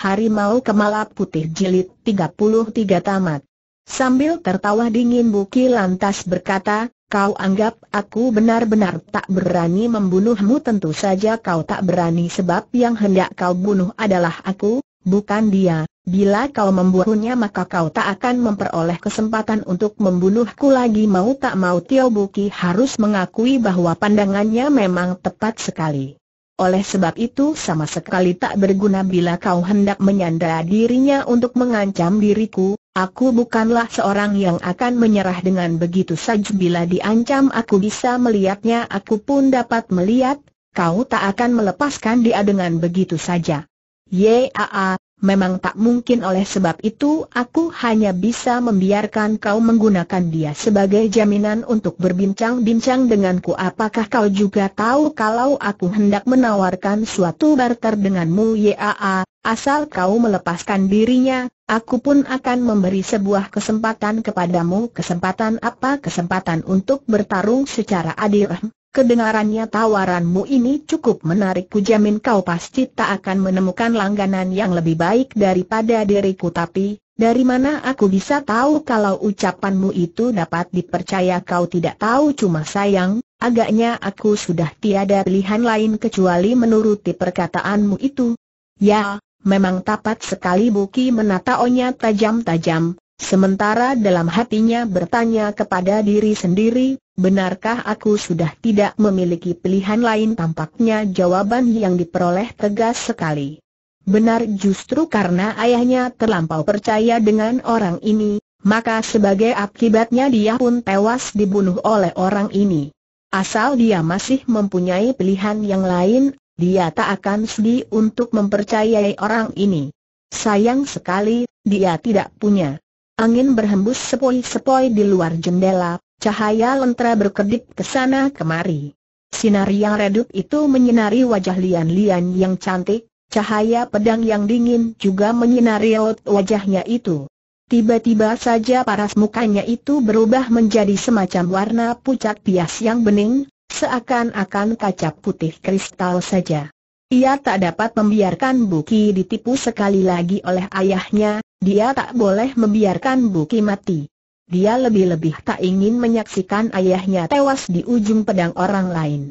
Harimau Kemala Putih Jilid 33 Tamat. Sambil tertawa dingin Buki lantas berkata, kau anggap aku benar-benar tak berani membunuhmu tentu saja kau tak berani sebab yang hendak kau bunuh adalah aku, bukan dia. Bila kau membunuhnya maka kau tak akan memperoleh kesempatan untuk membunuhku lagi mau tak mau Tio Buki harus mengakui bahwa pandangannya memang tepat sekali. Oleh sebab itu sama sekali tak berguna bila kau hendak menyandar dirinya untuk mengancam diriku, aku bukanlah seorang yang akan menyerah dengan begitu saja bila diancam aku bisa melihatnya aku pun dapat melihat, kau tak akan melepaskan dia dengan begitu saja. Yaa, Memang tak mungkin oleh sebab itu aku hanya bisa membiarkan kau menggunakan dia sebagai jaminan untuk berbincang-bincang denganku Apakah kau juga tahu kalau aku hendak menawarkan suatu barter denganmu Yaa, asal kau melepaskan dirinya, aku pun akan memberi sebuah kesempatan kepadamu Kesempatan apa? Kesempatan untuk bertarung secara adil Kedengarannya tawaranmu ini cukup menarik ku jamin kau pasti tak akan menemukan langganan yang lebih baik daripada diriku tapi, dari mana aku bisa tahu kalau ucapanmu itu dapat dipercaya kau tidak tahu cuma sayang, agaknya aku sudah tiada pilihan lain kecuali menuruti perkataanmu itu. Ya, memang tepat sekali Buki menataonya tajam-tajam, Sementara dalam hatinya bertanya kepada diri sendiri, benarkah aku sudah tidak memiliki pilihan lain tampaknya jawaban yang diperoleh tegas sekali. Benar justru karena ayahnya terlampau percaya dengan orang ini, maka sebagai akibatnya dia pun tewas dibunuh oleh orang ini. Asal dia masih mempunyai pilihan yang lain, dia tak akan sedih untuk mempercayai orang ini. Sayang sekali, dia tidak punya. Angin berhembus sepoi-sepoi di luar jendela, cahaya lentera berkedip ke sana kemari. Sinar yang redup itu menyinari wajah Lian-Lian yang cantik, cahaya pedang yang dingin juga menyinari wajahnya itu. Tiba-tiba saja paras mukanya itu berubah menjadi semacam warna pucat bias yang bening, seakan-akan kaca putih kristal saja. Ia tak dapat membiarkan Buki ditipu sekali lagi oleh ayahnya, dia tak boleh membiarkan Buki mati. Dia lebih-lebih tak ingin menyaksikan ayahnya tewas di ujung pedang orang lain.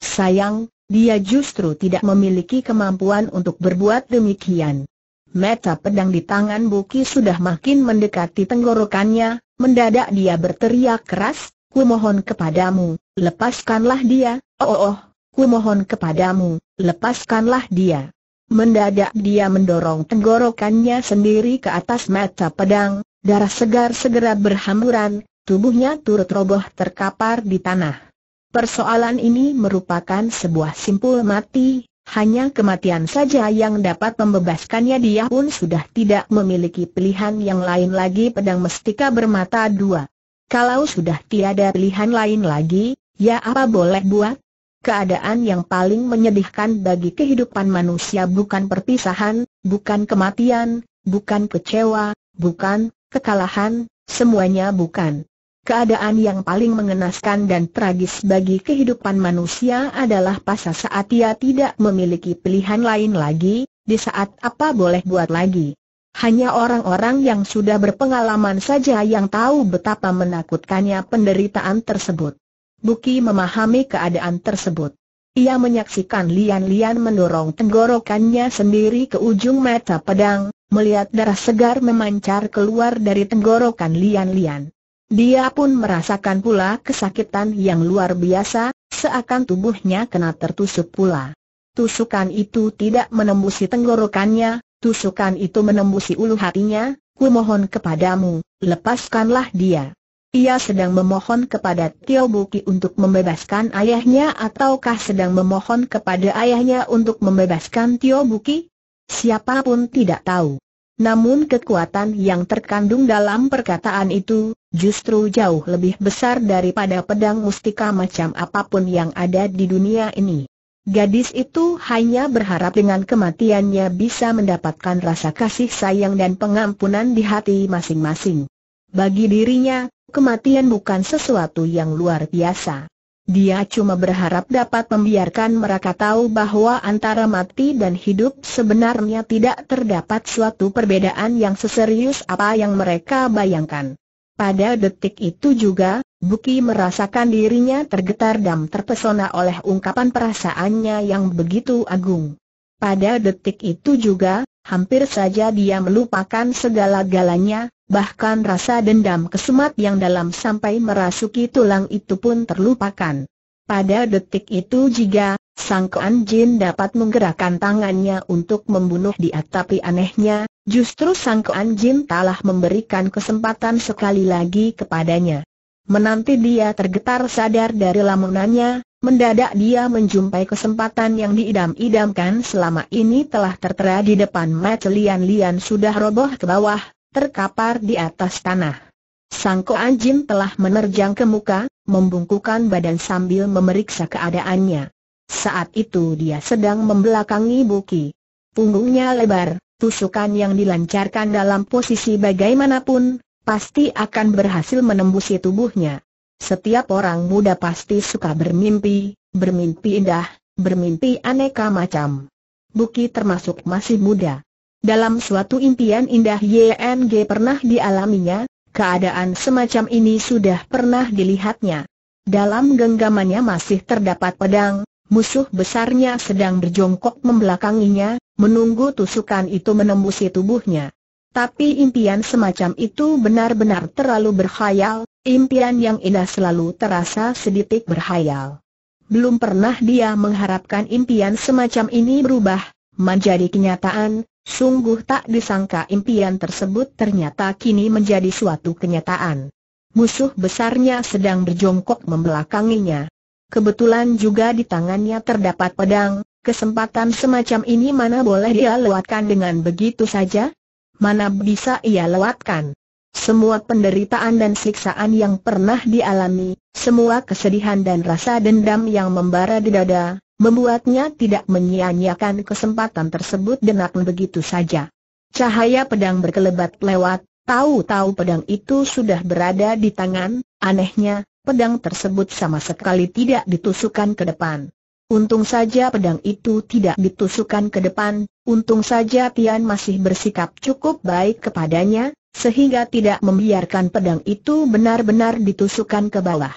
Sayang, dia justru tidak memiliki kemampuan untuk berbuat demikian. Meta pedang di tangan Buki sudah makin mendekati tenggorokannya, mendadak dia berteriak keras, ku mohon kepadamu, lepaskanlah dia, oh oh, oh ku mohon kepadamu, lepaskanlah dia. Mendadak dia mendorong tenggorokannya sendiri ke atas mata pedang, darah segar segera berhamburan, tubuhnya turut roboh terkapar di tanah. Persoalan ini merupakan sebuah simpul mati, hanya kematian saja yang dapat membebaskannya dia pun sudah tidak memiliki pilihan yang lain lagi pedang mestika bermata dua. Kalau sudah tiada pilihan lain lagi, ya apa boleh buat? Keadaan yang paling menyedihkan bagi kehidupan manusia bukan perpisahan, bukan kematian, bukan kecewa, bukan kekalahan, semuanya bukan. Keadaan yang paling mengenaskan dan tragis bagi kehidupan manusia adalah pas saat ia tidak memiliki pilihan lain lagi, di saat apa boleh buat lagi. Hanya orang-orang yang sudah berpengalaman saja yang tahu betapa menakutkannya penderitaan tersebut. Buki memahami keadaan tersebut. Ia menyaksikan lian-lian mendorong tenggorokannya sendiri ke ujung mata pedang, melihat darah segar memancar keluar dari tenggorokan lian-lian. Dia pun merasakan pula kesakitan yang luar biasa, seakan tubuhnya kena tertusuk pula. Tusukan itu tidak menembusi tenggorokannya, tusukan itu menembusi ulu hatinya, ku mohon kepadamu, lepaskanlah dia. Ia sedang memohon kepada Tio Buki untuk membebaskan ayahnya ataukah sedang memohon kepada ayahnya untuk membebaskan Tio Buki? Siapapun tidak tahu. Namun kekuatan yang terkandung dalam perkataan itu, justru jauh lebih besar daripada pedang mustika macam apapun yang ada di dunia ini. Gadis itu hanya berharap dengan kematiannya bisa mendapatkan rasa kasih sayang dan pengampunan di hati masing-masing. Bagi dirinya, kematian bukan sesuatu yang luar biasa. Dia cuma berharap dapat membiarkan mereka tahu bahwa antara mati dan hidup sebenarnya tidak terdapat suatu perbedaan yang seserius apa yang mereka bayangkan. Pada detik itu juga, Buki merasakan dirinya tergetar dan terpesona oleh ungkapan perasaannya yang begitu agung. Pada detik itu juga, Hampir saja dia melupakan segala-galanya, bahkan rasa dendam kesumat yang dalam sampai merasuki tulang itu pun terlupakan. Pada detik itu jika Sang Kuan Jin dapat menggerakkan tangannya untuk membunuh dia tapi anehnya, justru Sang Kuan Jin telah memberikan kesempatan sekali lagi kepadanya. Menanti dia tergetar sadar dari lamunannya, Mendadak dia menjumpai kesempatan yang diidam-idamkan selama ini telah tertera di depan mata Lian-Lian sudah roboh ke bawah, terkapar di atas tanah. Sangko Anjin telah menerjang ke muka, membungkukan badan sambil memeriksa keadaannya. Saat itu dia sedang membelakangi Buki. Punggungnya lebar, tusukan yang dilancarkan dalam posisi bagaimanapun, pasti akan berhasil menembusi tubuhnya. Setiap orang muda pasti suka bermimpi, bermimpi indah, bermimpi aneka macam. Buki termasuk masih muda. Dalam suatu impian indah YNG pernah dialaminya, keadaan semacam ini sudah pernah dilihatnya. Dalam genggamannya masih terdapat pedang, musuh besarnya sedang berjongkok membelakanginya, menunggu tusukan itu menembusi tubuhnya. Tapi impian semacam itu benar-benar terlalu berkhayal, Impian yang indah selalu terasa sedikit berhayal. Belum pernah dia mengharapkan impian semacam ini berubah, menjadi kenyataan, sungguh tak disangka impian tersebut ternyata kini menjadi suatu kenyataan. Musuh besarnya sedang berjongkok membelakanginya. Kebetulan juga di tangannya terdapat pedang, kesempatan semacam ini mana boleh dia lewatkan dengan begitu saja? Mana bisa ia lewatkan? Semua penderitaan dan siksaan yang pernah dialami, semua kesedihan dan rasa dendam yang membara di dada, membuatnya tidak menyia-nyiakan kesempatan tersebut denak begitu saja. Cahaya pedang berkelebat lewat, tahu-tahu pedang itu sudah berada di tangan, anehnya, pedang tersebut sama sekali tidak ditusukan ke depan. Untung saja pedang itu tidak ditusukan ke depan, untung saja Tian masih bersikap cukup baik kepadanya, sehingga tidak membiarkan pedang itu benar-benar ditusukkan ke bawah.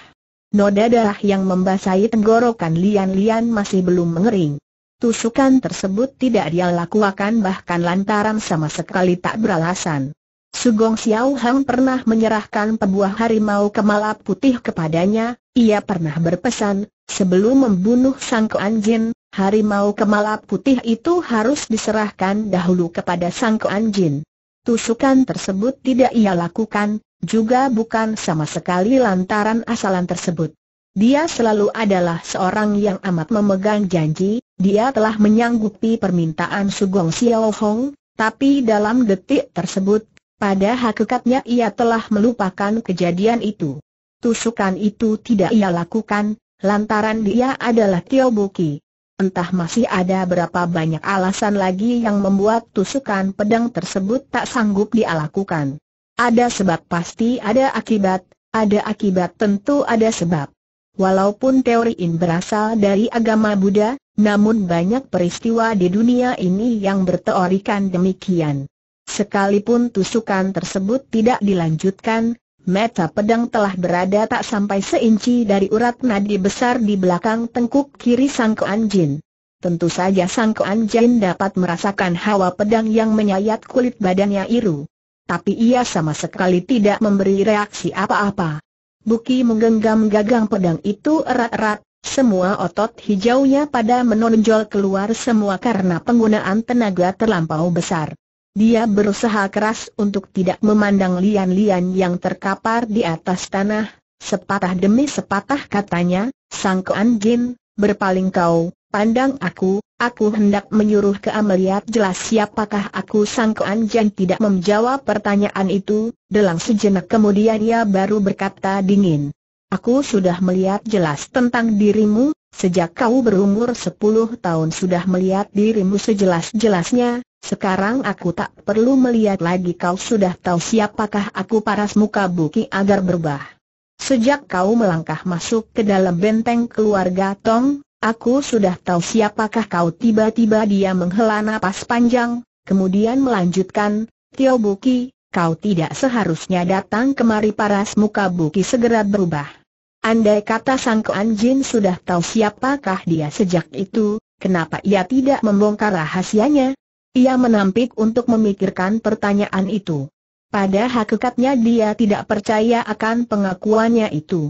Noda darah yang membasahi tenggorokan Lian-Lian masih belum mengering. Tusukan tersebut tidak dia lakukan bahkan lantaran sama sekali tak beralasan. Sugong Xiao Hang pernah menyerahkan pebuah harimau kemalap putih kepadanya, ia pernah berpesan, sebelum membunuh sang Jin, harimau kemalap putih itu harus diserahkan dahulu kepada sang Jin. Tusukan tersebut tidak ia lakukan, juga bukan sama sekali lantaran asalan tersebut. Dia selalu adalah seorang yang amat memegang janji, dia telah menyanggupi permintaan Sugong Xiao Hong, tapi dalam detik tersebut, pada hakikatnya ia telah melupakan kejadian itu. Tusukan itu tidak ia lakukan, lantaran dia adalah Tio Buki. Entah masih ada berapa banyak alasan lagi yang membuat tusukan pedang tersebut tak sanggup dialakukan. Ada sebab pasti ada akibat, ada akibat tentu ada sebab. Walaupun teori ini berasal dari agama Buddha, namun banyak peristiwa di dunia ini yang berteorikan demikian. Sekalipun tusukan tersebut tidak dilanjutkan, Meta pedang telah berada tak sampai seinci dari urat nadi besar di belakang tengkuk kiri Sang Kuan Jin. Tentu saja Sang Kuan Jin dapat merasakan hawa pedang yang menyayat kulit badannya Iru. Tapi ia sama sekali tidak memberi reaksi apa-apa. Buki menggenggam gagang pedang itu erat-erat, semua otot hijaunya pada menonjol keluar semua karena penggunaan tenaga terlampau besar. Dia berusaha keras untuk tidak memandang lian-lian yang terkapar di atas tanah, sepatah demi sepatah katanya, Sang Kuan berpaling kau, pandang aku, aku hendak menyuruh ke Ameliat jelas siapakah aku Sang Kuan tidak menjawab pertanyaan itu, dalam sejenak kemudian ia baru berkata dingin. Aku sudah melihat jelas tentang dirimu, sejak kau berumur sepuluh tahun sudah melihat dirimu sejelas-jelasnya, sekarang aku tak perlu melihat lagi kau sudah tahu siapakah aku paras muka buki agar berubah. Sejak kau melangkah masuk ke dalam benteng keluarga Tong, aku sudah tahu siapakah kau tiba-tiba dia menghela napas panjang, kemudian melanjutkan, Tio Buki, kau tidak seharusnya datang kemari paras muka Buki segera berubah. Andai kata Sang Kuan Jin sudah tahu siapakah dia sejak itu, kenapa ia tidak membongkar rahasianya? Ia menampik untuk memikirkan pertanyaan itu. Pada hakikatnya dia tidak percaya akan pengakuannya itu.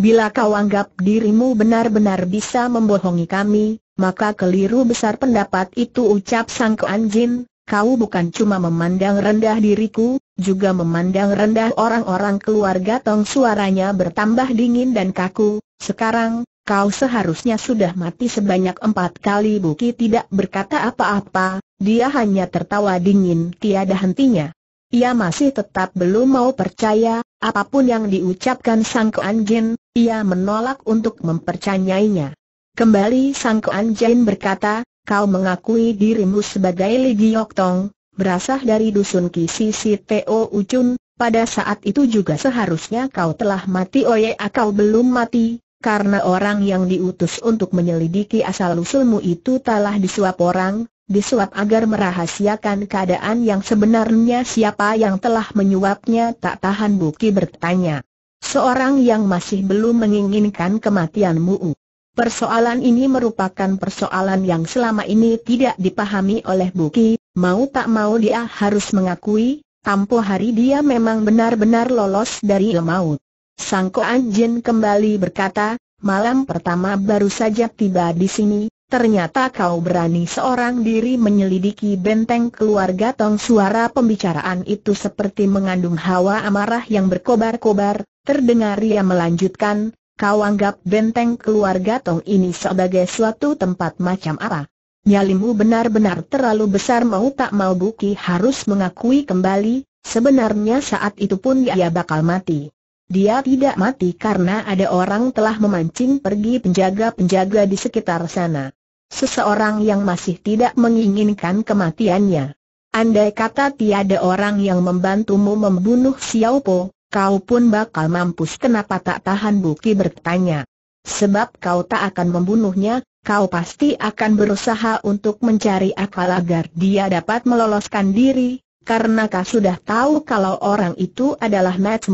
Bila kau anggap dirimu benar-benar bisa membohongi kami, maka keliru besar pendapat itu ucap Sang keanjin. kau bukan cuma memandang rendah diriku, juga memandang rendah orang-orang keluarga Tong suaranya bertambah dingin dan kaku, sekarang, Kau seharusnya sudah mati sebanyak empat kali Buki tidak berkata apa-apa, dia hanya tertawa dingin tiada hentinya. Ia masih tetap belum mau percaya, apapun yang diucapkan Sang Kuan Jin, ia menolak untuk mempercayainya. Kembali Sang Kuan Jin berkata, kau mengakui dirimu sebagai Li Giok Tong, berasal dari dusun Kisi Teo Ucun, pada saat itu juga seharusnya kau telah mati Oye kau belum mati, karena orang yang diutus untuk menyelidiki asal-usulmu itu telah disuap orang, disuap agar merahasiakan keadaan yang sebenarnya siapa yang telah menyuapnya tak tahan Buki bertanya. Seorang yang masih belum menginginkan kematianmu. Persoalan ini merupakan persoalan yang selama ini tidak dipahami oleh Buki, mau tak mau dia harus mengakui, tampu hari dia memang benar-benar lolos dari maut. Sang Koan Jin kembali berkata, malam pertama baru saja tiba di sini, ternyata kau berani seorang diri menyelidiki benteng keluarga Tong suara pembicaraan itu seperti mengandung hawa amarah yang berkobar-kobar, terdengar ia melanjutkan, kau anggap benteng keluarga Tong ini sebagai suatu tempat macam apa? Nyalimu benar-benar terlalu besar mau tak mau Buki harus mengakui kembali, sebenarnya saat itu pun ia bakal mati. Dia tidak mati karena ada orang telah memancing pergi penjaga-penjaga di sekitar sana. Seseorang yang masih tidak menginginkan kematiannya. Andai kata tiada orang yang membantumu membunuh Xiao Po, kau pun bakal mampus kenapa tak tahan Buki bertanya. Sebab kau tak akan membunuhnya, kau pasti akan berusaha untuk mencari akal agar dia dapat meloloskan diri, karena kau sudah tahu kalau orang itu adalah Matt.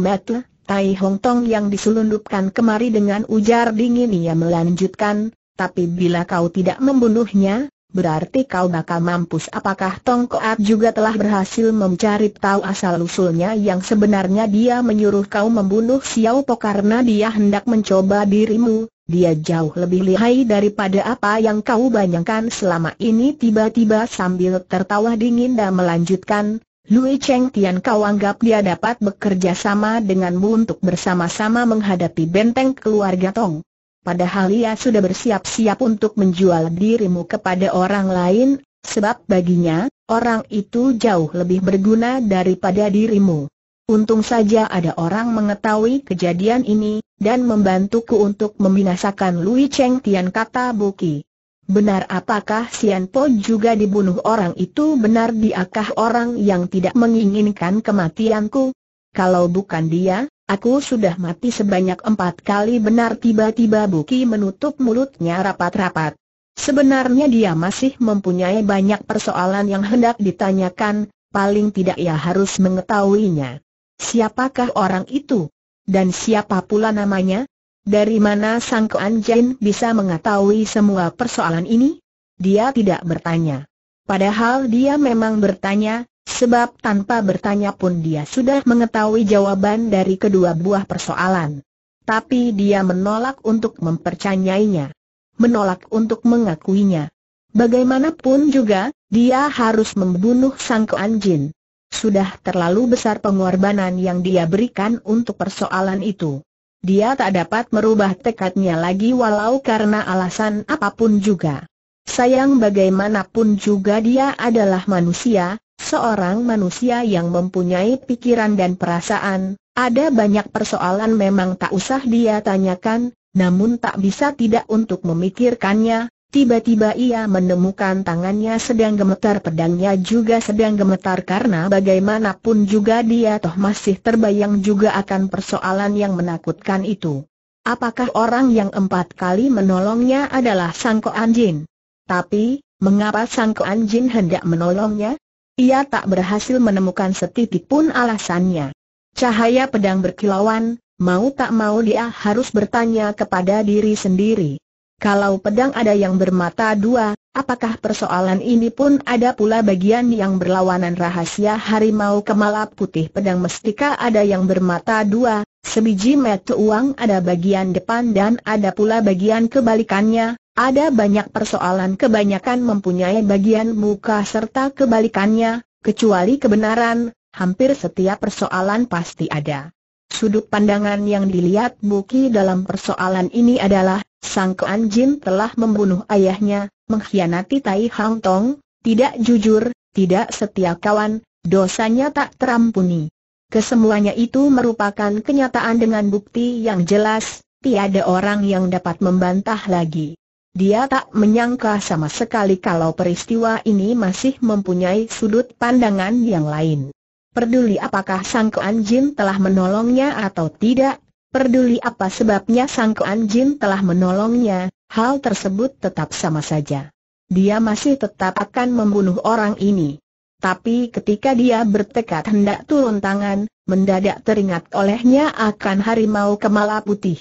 Tai Hong Tong yang diselundupkan kemari dengan ujar dingin ia melanjutkan, tapi bila kau tidak membunuhnya, berarti kau bakal mampus. Apakah Tong Koat juga telah berhasil mencari tahu asal-usulnya yang sebenarnya dia menyuruh kau membunuh Xiao Po karena dia hendak mencoba dirimu, dia jauh lebih lihai daripada apa yang kau bayangkan selama ini tiba-tiba sambil tertawa dingin dan melanjutkan, Lui Cheng Tian kau anggap dia dapat bekerja sama denganmu untuk bersama-sama menghadapi benteng keluarga Tong. Padahal ia sudah bersiap-siap untuk menjual dirimu kepada orang lain, sebab baginya, orang itu jauh lebih berguna daripada dirimu. Untung saja ada orang mengetahui kejadian ini, dan membantuku untuk membinasakan Lui Cheng Tian kata Buki. Benar apakah Sian Po juga dibunuh orang itu benar diakah orang yang tidak menginginkan kematianku? Kalau bukan dia, aku sudah mati sebanyak empat kali benar tiba-tiba Buki menutup mulutnya rapat-rapat. Sebenarnya dia masih mempunyai banyak persoalan yang hendak ditanyakan, paling tidak ia harus mengetahuinya. Siapakah orang itu? Dan siapa pula namanya? Dari mana Sang Kuan Jin bisa mengetahui semua persoalan ini? Dia tidak bertanya. Padahal dia memang bertanya, sebab tanpa bertanya pun dia sudah mengetahui jawaban dari kedua buah persoalan. Tapi dia menolak untuk mempercayainya. Menolak untuk mengakuinya. Bagaimanapun juga, dia harus membunuh Sang Kuan Jin. Sudah terlalu besar pengorbanan yang dia berikan untuk persoalan itu. Dia tak dapat merubah tekadnya lagi walau karena alasan apapun juga. Sayang bagaimanapun juga dia adalah manusia, seorang manusia yang mempunyai pikiran dan perasaan, ada banyak persoalan memang tak usah dia tanyakan, namun tak bisa tidak untuk memikirkannya, Tiba-tiba ia menemukan tangannya sedang gemetar pedangnya juga sedang gemetar karena bagaimanapun juga dia toh masih terbayang juga akan persoalan yang menakutkan itu. Apakah orang yang empat kali menolongnya adalah Sangko Anjin? Tapi, mengapa Sangko Anjin hendak menolongnya? Ia tak berhasil menemukan setitik pun alasannya. Cahaya pedang berkilauan, mau tak mau dia harus bertanya kepada diri sendiri. Kalau pedang ada yang bermata dua, apakah persoalan ini pun ada pula bagian yang berlawanan rahasia harimau kemalap putih pedang mestika ada yang bermata dua, sebiji metu uang ada bagian depan dan ada pula bagian kebalikannya, ada banyak persoalan kebanyakan mempunyai bagian muka serta kebalikannya, kecuali kebenaran, hampir setiap persoalan pasti ada. Sudut pandangan yang dilihat Buki dalam persoalan ini adalah, Sang Kuan Jin telah membunuh ayahnya, mengkhianati Tai Hang Tong, tidak jujur, tidak setia kawan, dosanya tak terampuni. Kesemuanya itu merupakan kenyataan dengan bukti yang jelas, tiada orang yang dapat membantah lagi. Dia tak menyangka sama sekali kalau peristiwa ini masih mempunyai sudut pandangan yang lain. Peduli apakah Sang Kuan Jin telah menolongnya atau tidak, Peduli apa sebabnya Sang Kuan Jin telah menolongnya, hal tersebut tetap sama saja. Dia masih tetap akan membunuh orang ini. Tapi ketika dia bertekad hendak turun tangan, mendadak teringat olehnya akan harimau kemala putih.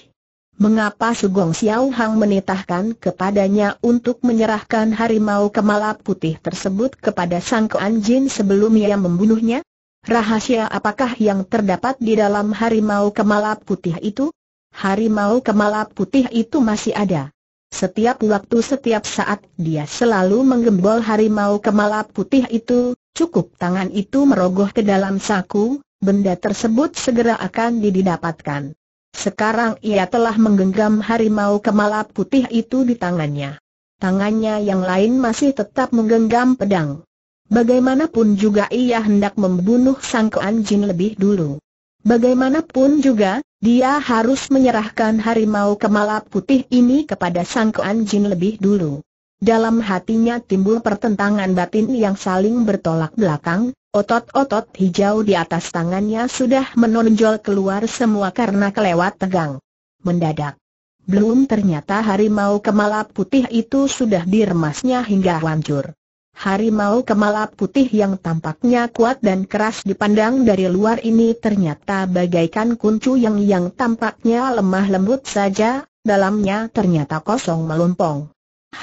Mengapa Sugong Xiao Hang menitahkan kepadanya untuk menyerahkan harimau kemala putih tersebut kepada Sang Kuan Jin sebelum ia membunuhnya? Rahasia apakah yang terdapat di dalam harimau kemalap putih itu? Harimau kemalap putih itu masih ada. Setiap waktu setiap saat dia selalu menggembol harimau kemalap putih itu, cukup tangan itu merogoh ke dalam saku, benda tersebut segera akan didapatkan. Sekarang ia telah menggenggam harimau kemalap putih itu di tangannya. Tangannya yang lain masih tetap menggenggam pedang. Bagaimanapun juga ia hendak membunuh Sang Kuan Jin lebih dulu. Bagaimanapun juga, dia harus menyerahkan harimau kemala putih ini kepada Sang Kuan Jin lebih dulu. Dalam hatinya timbul pertentangan batin yang saling bertolak belakang, otot-otot hijau di atas tangannya sudah menonjol keluar semua karena kelewat tegang. Mendadak. Belum ternyata harimau kemala putih itu sudah diremasnya hingga hancur. Harimau kemala putih yang tampaknya kuat dan keras dipandang dari luar ini ternyata bagaikan kuncu yang yang tampaknya lemah lembut saja, dalamnya ternyata kosong melompong.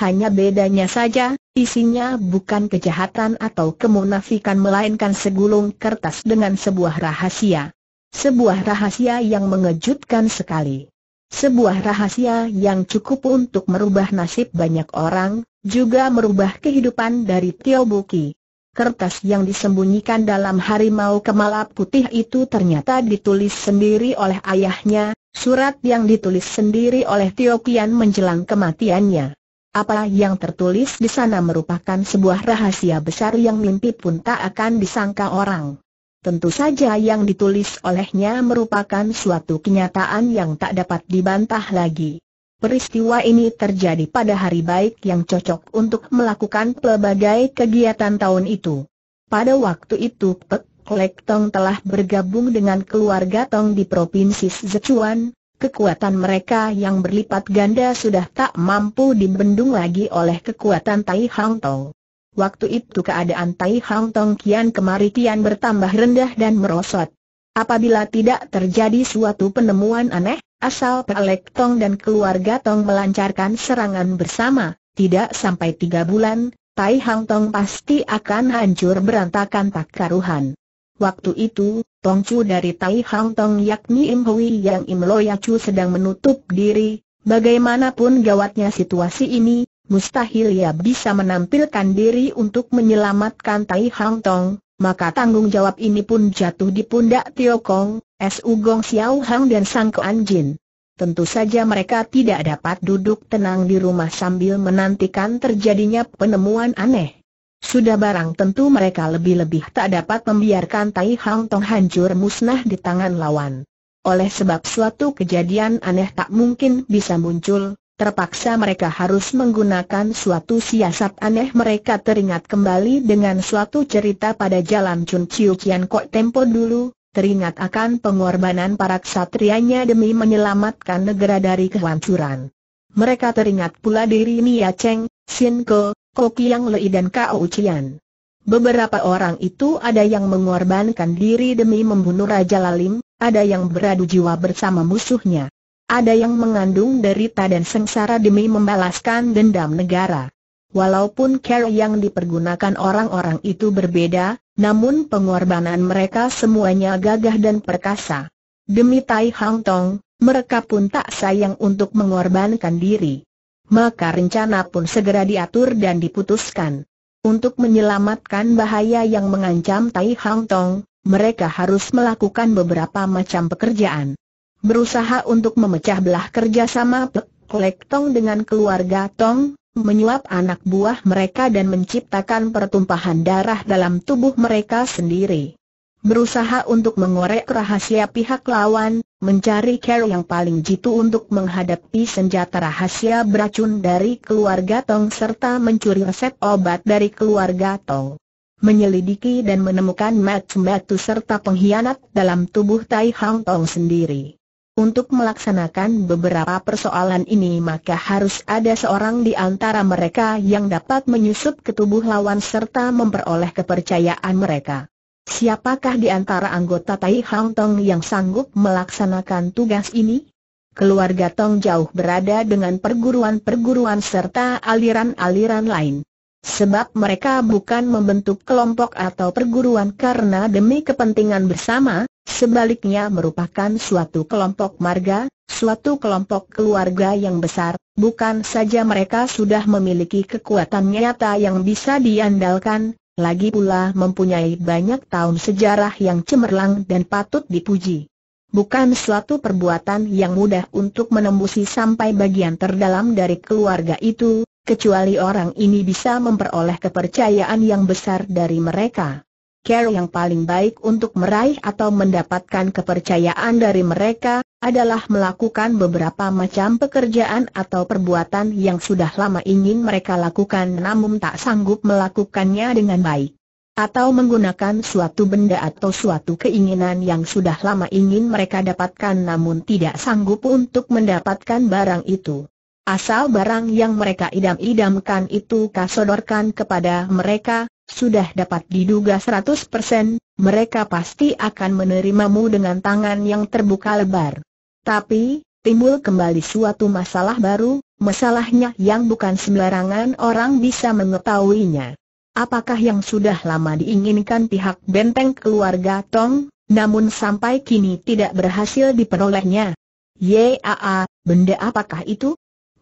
Hanya bedanya saja, isinya bukan kejahatan atau kemunafikan melainkan segulung kertas dengan sebuah rahasia. Sebuah rahasia yang mengejutkan sekali. Sebuah rahasia yang cukup untuk merubah nasib banyak orang, juga merubah kehidupan dari Tio Buki. Kertas yang disembunyikan dalam harimau kemalap putih itu ternyata ditulis sendiri oleh ayahnya, surat yang ditulis sendiri oleh Tio Kian menjelang kematiannya. Apa yang tertulis di sana merupakan sebuah rahasia besar yang mimpi pun tak akan disangka orang. Tentu saja yang ditulis olehnya merupakan suatu kenyataan yang tak dapat dibantah lagi. Peristiwa ini terjadi pada hari baik yang cocok untuk melakukan pelbagai kegiatan tahun itu. Pada waktu itu Pek Klek Tong telah bergabung dengan keluarga Tong di Provinsi Sichuan. Kekuatan mereka yang berlipat ganda sudah tak mampu dibendung lagi oleh kekuatan Tai Hang Tong. Waktu itu keadaan Tai Hang Tong kian kemari kian bertambah rendah dan merosot. Apabila tidak terjadi suatu penemuan aneh, asal Pelek Tong dan keluarga Tong melancarkan serangan bersama, tidak sampai tiga bulan, Tai Hang Tong pasti akan hancur berantakan tak karuhan. Waktu itu, Tong Chu dari Tai Hang Tong yakni Im Hui yang Im Loya Chu sedang menutup diri, bagaimanapun gawatnya situasi ini, mustahil ia bisa menampilkan diri untuk menyelamatkan Tai Hang Tong, maka tanggung jawab ini pun jatuh di pundak Tio Kong, Su Gong Xiao Hang dan Sang Kuan Jin. Tentu saja mereka tidak dapat duduk tenang di rumah sambil menantikan terjadinya penemuan aneh. Sudah barang tentu mereka lebih-lebih tak dapat membiarkan Tai Hang Tong hancur musnah di tangan lawan. Oleh sebab suatu kejadian aneh tak mungkin bisa muncul, Terpaksa mereka harus menggunakan suatu siasat aneh mereka teringat kembali dengan suatu cerita pada jalan Chun Chiu Kian Kok Tempo dulu, teringat akan pengorbanan para ksatrianya demi menyelamatkan negara dari kehancuran. Mereka teringat pula diri Mia Cheng, Xin Ke, Koki Yang Lei dan Kao Chian. Beberapa orang itu ada yang mengorbankan diri demi membunuh Raja Lalim, ada yang beradu jiwa bersama musuhnya ada yang mengandung derita dan sengsara demi membalaskan dendam negara. Walaupun cara yang dipergunakan orang-orang itu berbeda, namun pengorbanan mereka semuanya gagah dan perkasa. Demi Tai Hang Tong, mereka pun tak sayang untuk mengorbankan diri. Maka rencana pun segera diatur dan diputuskan. Untuk menyelamatkan bahaya yang mengancam Tai Hang Tong, mereka harus melakukan beberapa macam pekerjaan berusaha untuk memecah belah kerjasama Pek Tong dengan keluarga Tong, menyuap anak buah mereka dan menciptakan pertumpahan darah dalam tubuh mereka sendiri. Berusaha untuk mengorek rahasia pihak lawan, mencari Carol yang paling jitu untuk menghadapi senjata rahasia beracun dari keluarga Tong serta mencuri resep obat dari keluarga Tong. Menyelidiki dan menemukan mat matu serta pengkhianat dalam tubuh Tai Hang Tong sendiri. Untuk melaksanakan beberapa persoalan ini maka harus ada seorang di antara mereka yang dapat menyusup ke tubuh lawan serta memperoleh kepercayaan mereka. Siapakah di antara anggota Tai Hang Tong yang sanggup melaksanakan tugas ini? Keluarga Tong jauh berada dengan perguruan-perguruan serta aliran-aliran lain. Sebab mereka bukan membentuk kelompok atau perguruan karena demi kepentingan bersama, Sebaliknya merupakan suatu kelompok marga, suatu kelompok keluarga yang besar, bukan saja mereka sudah memiliki kekuatan nyata yang bisa diandalkan, lagi pula mempunyai banyak tahun sejarah yang cemerlang dan patut dipuji. Bukan suatu perbuatan yang mudah untuk menembusi sampai bagian terdalam dari keluarga itu, kecuali orang ini bisa memperoleh kepercayaan yang besar dari mereka cara yang paling baik untuk meraih atau mendapatkan kepercayaan dari mereka, adalah melakukan beberapa macam pekerjaan atau perbuatan yang sudah lama ingin mereka lakukan namun tak sanggup melakukannya dengan baik. Atau menggunakan suatu benda atau suatu keinginan yang sudah lama ingin mereka dapatkan namun tidak sanggup untuk mendapatkan barang itu. Asal barang yang mereka idam-idamkan itu kasodorkan kepada mereka, sudah dapat diduga 100%, mereka pasti akan menerimamu dengan tangan yang terbuka lebar. Tapi, timbul kembali suatu masalah baru, masalahnya yang bukan sembarangan orang bisa mengetahuinya. Apakah yang sudah lama diinginkan pihak benteng keluarga Tong, namun sampai kini tidak berhasil diperolehnya? Yaa, benda apakah itu?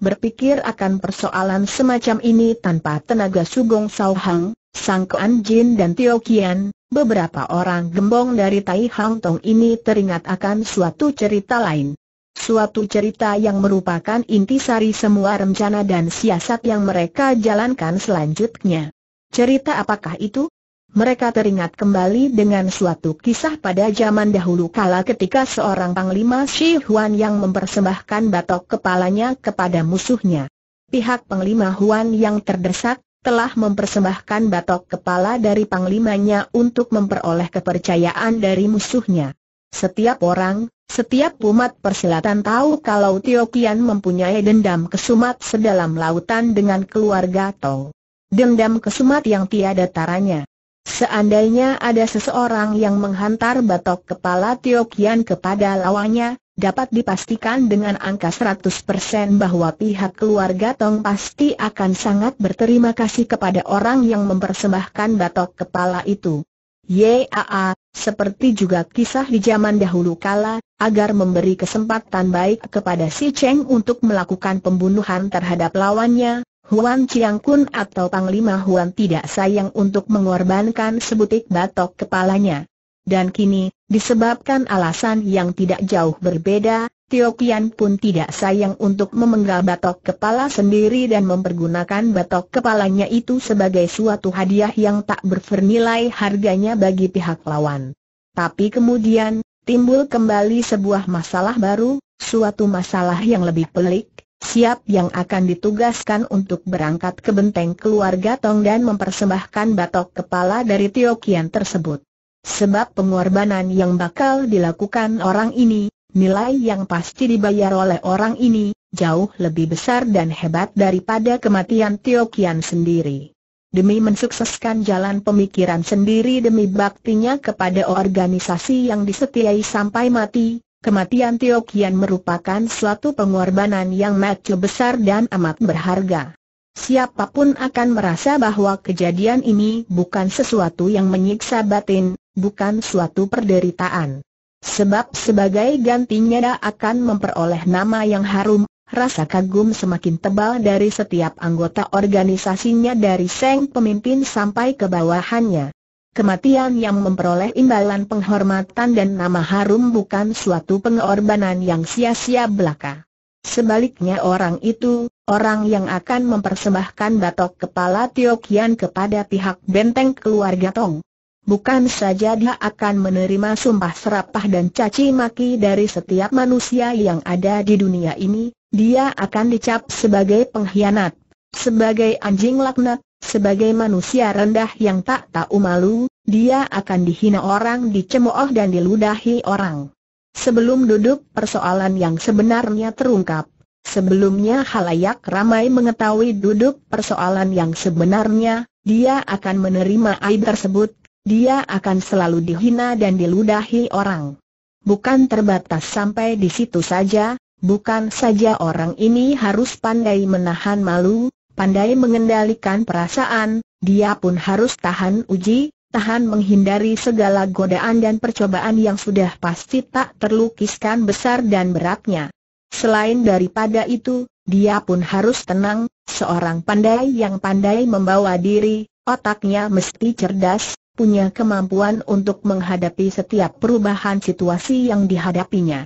Berpikir akan persoalan semacam ini tanpa tenaga Sugong Sao Hang, Sang Kuan Jin dan Tio Kian, beberapa orang gembong dari Tai Hang Tong ini teringat akan suatu cerita lain. Suatu cerita yang merupakan intisari semua rencana dan siasat yang mereka jalankan selanjutnya. Cerita apakah itu? mereka teringat kembali dengan suatu kisah pada zaman dahulu kala ketika seorang panglima Shi Huan yang mempersembahkan batok kepalanya kepada musuhnya. Pihak panglima Huan yang terdesak, telah mempersembahkan batok kepala dari panglimanya untuk memperoleh kepercayaan dari musuhnya. Setiap orang, setiap umat persilatan tahu kalau Tio Kian mempunyai dendam kesumat sedalam lautan dengan keluarga Tong. Dendam kesumat yang tiada taranya. Seandainya ada seseorang yang menghantar batok kepala Tio Kian kepada lawannya, dapat dipastikan dengan angka 100% bahwa pihak keluarga Tong pasti akan sangat berterima kasih kepada orang yang mempersembahkan batok kepala itu. Yaa, seperti juga kisah di zaman dahulu kala, agar memberi kesempatan baik kepada si Cheng untuk melakukan pembunuhan terhadap lawannya, Huan Chiang Kun atau Panglima Huan tidak sayang untuk mengorbankan sebutik batok kepalanya. Dan kini, disebabkan alasan yang tidak jauh berbeda, Tio Kian pun tidak sayang untuk memenggal batok kepala sendiri dan mempergunakan batok kepalanya itu sebagai suatu hadiah yang tak bernilai harganya bagi pihak lawan. Tapi kemudian, timbul kembali sebuah masalah baru, suatu masalah yang lebih pelik, siap yang akan ditugaskan untuk berangkat ke benteng keluarga Tong dan mempersembahkan batok kepala dari Tio Kian tersebut. Sebab pengorbanan yang bakal dilakukan orang ini, nilai yang pasti dibayar oleh orang ini, jauh lebih besar dan hebat daripada kematian Tio Kian sendiri. Demi mensukseskan jalan pemikiran sendiri demi baktinya kepada organisasi yang disetiai sampai mati, Kematian Tio Kian merupakan suatu pengorbanan yang macu besar dan amat berharga. Siapapun akan merasa bahwa kejadian ini bukan sesuatu yang menyiksa batin, bukan suatu perderitaan. Sebab sebagai gantinya dia akan memperoleh nama yang harum, rasa kagum semakin tebal dari setiap anggota organisasinya dari seng pemimpin sampai ke bawahannya. Kematian yang memperoleh imbalan penghormatan dan nama harum bukan suatu pengorbanan yang sia-sia belaka. Sebaliknya orang itu, orang yang akan mempersembahkan batok kepala Tio Kian kepada pihak benteng keluarga Tong. Bukan saja dia akan menerima sumpah serapah dan caci maki dari setiap manusia yang ada di dunia ini, dia akan dicap sebagai pengkhianat, sebagai anjing laknat, sebagai manusia rendah yang tak tahu malu, dia akan dihina orang, dicemooh dan diludahi orang. Sebelum duduk persoalan yang sebenarnya terungkap, sebelumnya halayak ramai mengetahui duduk persoalan yang sebenarnya, dia akan menerima aib tersebut, dia akan selalu dihina dan diludahi orang. Bukan terbatas sampai di situ saja, bukan saja orang ini harus pandai menahan malu, pandai mengendalikan perasaan, dia pun harus tahan uji, tahan menghindari segala godaan dan percobaan yang sudah pasti tak terlukiskan besar dan beratnya. Selain daripada itu, dia pun harus tenang, seorang pandai yang pandai membawa diri, otaknya mesti cerdas, punya kemampuan untuk menghadapi setiap perubahan situasi yang dihadapinya.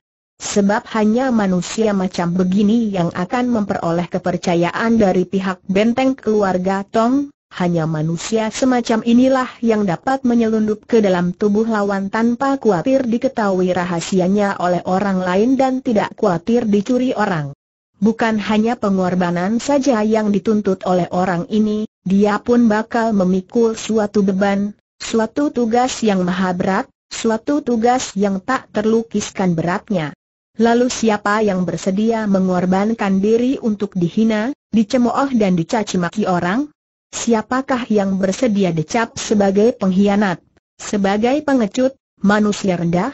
Sebab hanya manusia macam begini yang akan memperoleh kepercayaan dari pihak benteng keluarga Tong, hanya manusia semacam inilah yang dapat menyelundup ke dalam tubuh lawan tanpa khawatir diketahui rahasianya oleh orang lain dan tidak khawatir dicuri orang. Bukan hanya pengorbanan saja yang dituntut oleh orang ini, dia pun bakal memikul suatu beban, suatu tugas yang maha berat, suatu tugas yang tak terlukiskan beratnya. Lalu siapa yang bersedia mengorbankan diri untuk dihina, dicemooh dan dicaci maki orang? Siapakah yang bersedia dicap sebagai pengkhianat, sebagai pengecut, manusia rendah?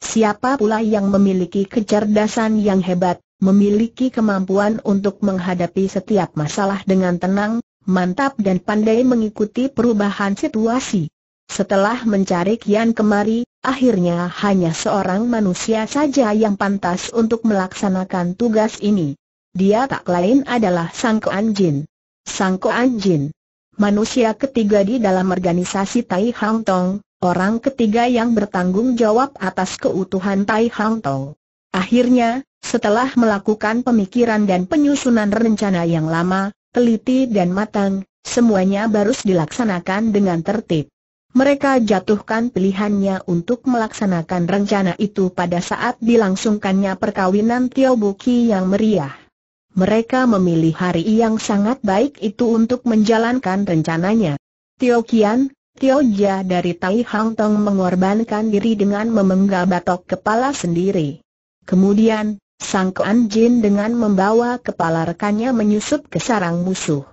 Siapa pula yang memiliki kecerdasan yang hebat, memiliki kemampuan untuk menghadapi setiap masalah dengan tenang, mantap dan pandai mengikuti perubahan situasi? Setelah mencari kian kemari, akhirnya hanya seorang manusia saja yang pantas untuk melaksanakan tugas ini. Dia tak lain adalah Sangko Anjin. Sangko Anjin, manusia ketiga di dalam organisasi Tai Hang Tong, orang ketiga yang bertanggung jawab atas keutuhan Tai Hang Tong. Akhirnya, setelah melakukan pemikiran dan penyusunan rencana yang lama, teliti dan matang, semuanya baru dilaksanakan dengan tertib. Mereka jatuhkan pilihannya untuk melaksanakan rencana itu pada saat dilangsungkannya perkawinan Tio Buki yang meriah. Mereka memilih hari yang sangat baik itu untuk menjalankan rencananya. Tio Kian, Tio Jia dari Tai Hang Tong mengorbankan diri dengan memenggal batok kepala sendiri. Kemudian, Sang Kuan Jin dengan membawa kepala rekannya menyusup ke sarang musuh.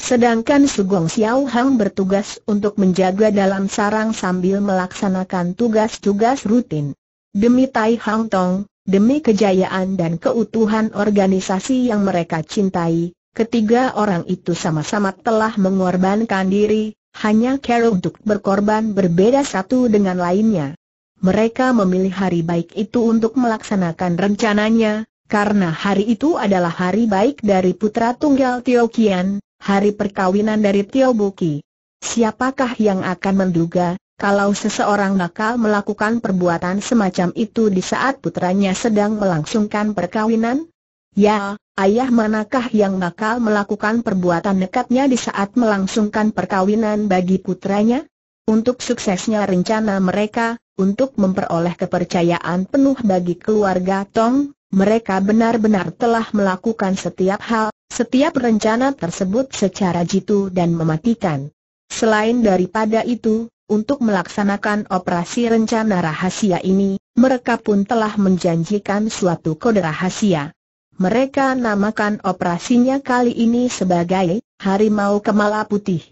Sedangkan Sugong Xiao Hang bertugas untuk menjaga dalam sarang sambil melaksanakan tugas-tugas rutin. Demi Tai Hang Tong, demi kejayaan dan keutuhan organisasi yang mereka cintai, ketiga orang itu sama-sama telah mengorbankan diri, hanya Carol untuk berkorban berbeda satu dengan lainnya. Mereka memilih hari baik itu untuk melaksanakan rencananya, karena hari itu adalah hari baik dari putra tunggal Tio Kian, hari perkawinan dari Tio Buki. Siapakah yang akan menduga, kalau seseorang nakal melakukan perbuatan semacam itu di saat putranya sedang melangsungkan perkawinan? Ya, ayah manakah yang nakal melakukan perbuatan nekatnya di saat melangsungkan perkawinan bagi putranya? Untuk suksesnya rencana mereka, untuk memperoleh kepercayaan penuh bagi keluarga Tong, mereka benar-benar telah melakukan setiap hal, setiap rencana tersebut secara jitu dan mematikan. Selain daripada itu, untuk melaksanakan operasi rencana rahasia ini, mereka pun telah menjanjikan suatu kode rahasia. Mereka namakan operasinya kali ini sebagai Harimau Kemala Putih.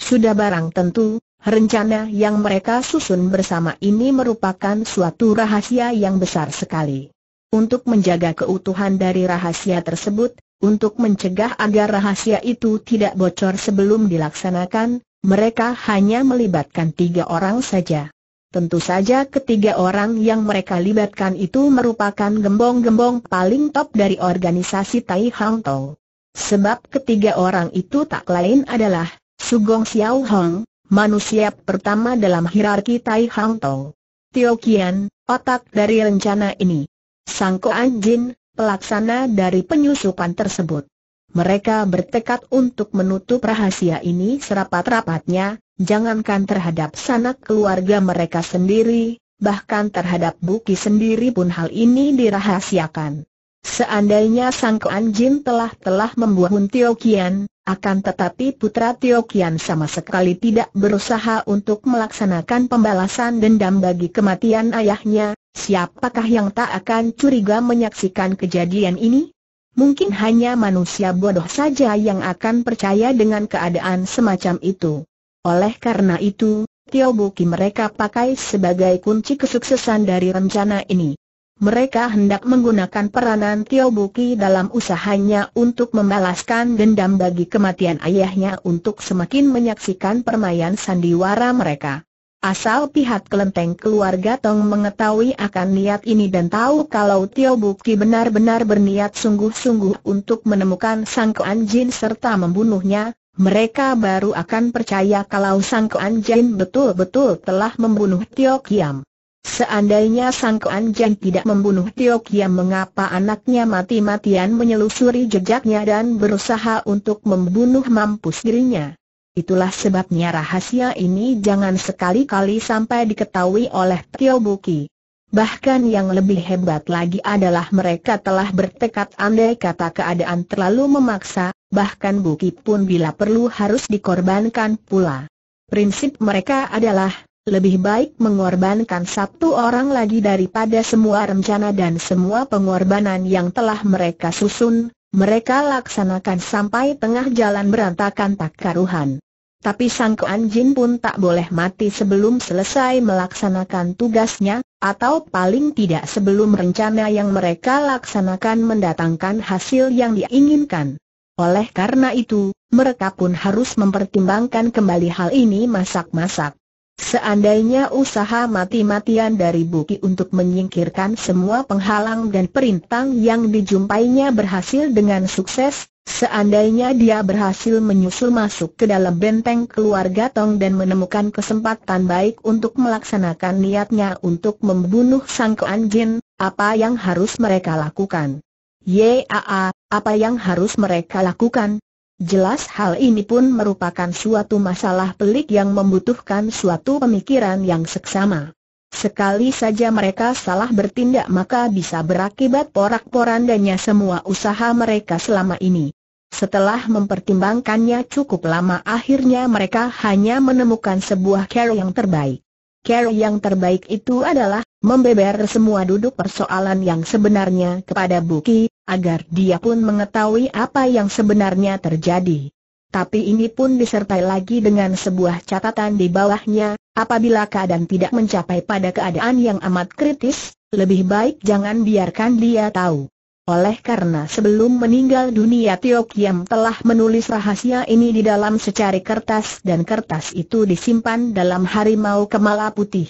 Sudah barang tentu, rencana yang mereka susun bersama ini merupakan suatu rahasia yang besar sekali untuk menjaga keutuhan dari rahasia tersebut, untuk mencegah agar rahasia itu tidak bocor sebelum dilaksanakan, mereka hanya melibatkan tiga orang saja. Tentu saja ketiga orang yang mereka libatkan itu merupakan gembong-gembong paling top dari organisasi Tai Hang Tong. Sebab ketiga orang itu tak lain adalah Sugong Xiao Hong, manusia pertama dalam hierarki Tai Hang Tong. Tio Kian, otak dari rencana ini. Sang Koan Jin, pelaksana dari penyusupan tersebut. Mereka bertekad untuk menutup rahasia ini serapat-rapatnya, jangankan terhadap sanak keluarga mereka sendiri, bahkan terhadap Buki sendiri pun hal ini dirahasiakan. Seandainya Sang Anjin Jin telah-telah membuahun Tio Kian, akan tetapi putra Tio Kian sama sekali tidak berusaha untuk melaksanakan pembalasan dendam bagi kematian ayahnya, Siapakah yang tak akan curiga menyaksikan kejadian ini? Mungkin hanya manusia bodoh saja yang akan percaya dengan keadaan semacam itu. Oleh karena itu, Tio Buki mereka pakai sebagai kunci kesuksesan dari rencana ini. Mereka hendak menggunakan peranan Tio Buki dalam usahanya untuk membalaskan dendam bagi kematian ayahnya untuk semakin menyaksikan permainan sandiwara mereka. Asal pihak kelenteng keluarga Tong mengetahui akan niat ini dan tahu kalau Tio Buki benar-benar berniat sungguh-sungguh untuk menemukan Sang Kuan Jin serta membunuhnya, mereka baru akan percaya kalau Sang Kuan Jin betul-betul telah membunuh Tio Kiam. Seandainya Sang Kuan Jin tidak membunuh Tio Kiam mengapa anaknya mati-matian menyelusuri jejaknya dan berusaha untuk membunuh mampus dirinya? Itulah sebabnya rahasia ini jangan sekali-kali sampai diketahui oleh Tio Buki. Bahkan yang lebih hebat lagi adalah mereka telah bertekad andai kata keadaan terlalu memaksa, bahkan Buki pun bila perlu harus dikorbankan pula. Prinsip mereka adalah, lebih baik mengorbankan satu orang lagi daripada semua rencana dan semua pengorbanan yang telah mereka susun, mereka laksanakan sampai tengah jalan berantakan tak karuhan. Tapi Sang keanjin pun tak boleh mati sebelum selesai melaksanakan tugasnya, atau paling tidak sebelum rencana yang mereka laksanakan mendatangkan hasil yang diinginkan. Oleh karena itu, mereka pun harus mempertimbangkan kembali hal ini masak-masak. Seandainya usaha mati-matian dari Buki untuk menyingkirkan semua penghalang dan perintang yang dijumpainya berhasil dengan sukses, Seandainya dia berhasil menyusul masuk ke dalam benteng keluarga Tong dan menemukan kesempatan baik untuk melaksanakan niatnya untuk membunuh Sang Kuan Jin, apa yang harus mereka lakukan? Yaa, apa yang harus mereka lakukan? Jelas hal ini pun merupakan suatu masalah pelik yang membutuhkan suatu pemikiran yang seksama. Sekali saja mereka salah bertindak maka bisa berakibat porak-porandanya semua usaha mereka selama ini. Setelah mempertimbangkannya cukup lama akhirnya mereka hanya menemukan sebuah cara yang terbaik. Cara yang terbaik itu adalah membeber semua duduk persoalan yang sebenarnya kepada Buki, agar dia pun mengetahui apa yang sebenarnya terjadi. Tapi ini pun disertai lagi dengan sebuah catatan di bawahnya, apabila keadaan tidak mencapai pada keadaan yang amat kritis, lebih baik jangan biarkan dia tahu. Oleh karena sebelum meninggal dunia Tio Kiam telah menulis rahasia ini di dalam secari kertas dan kertas itu disimpan dalam harimau kemala putih.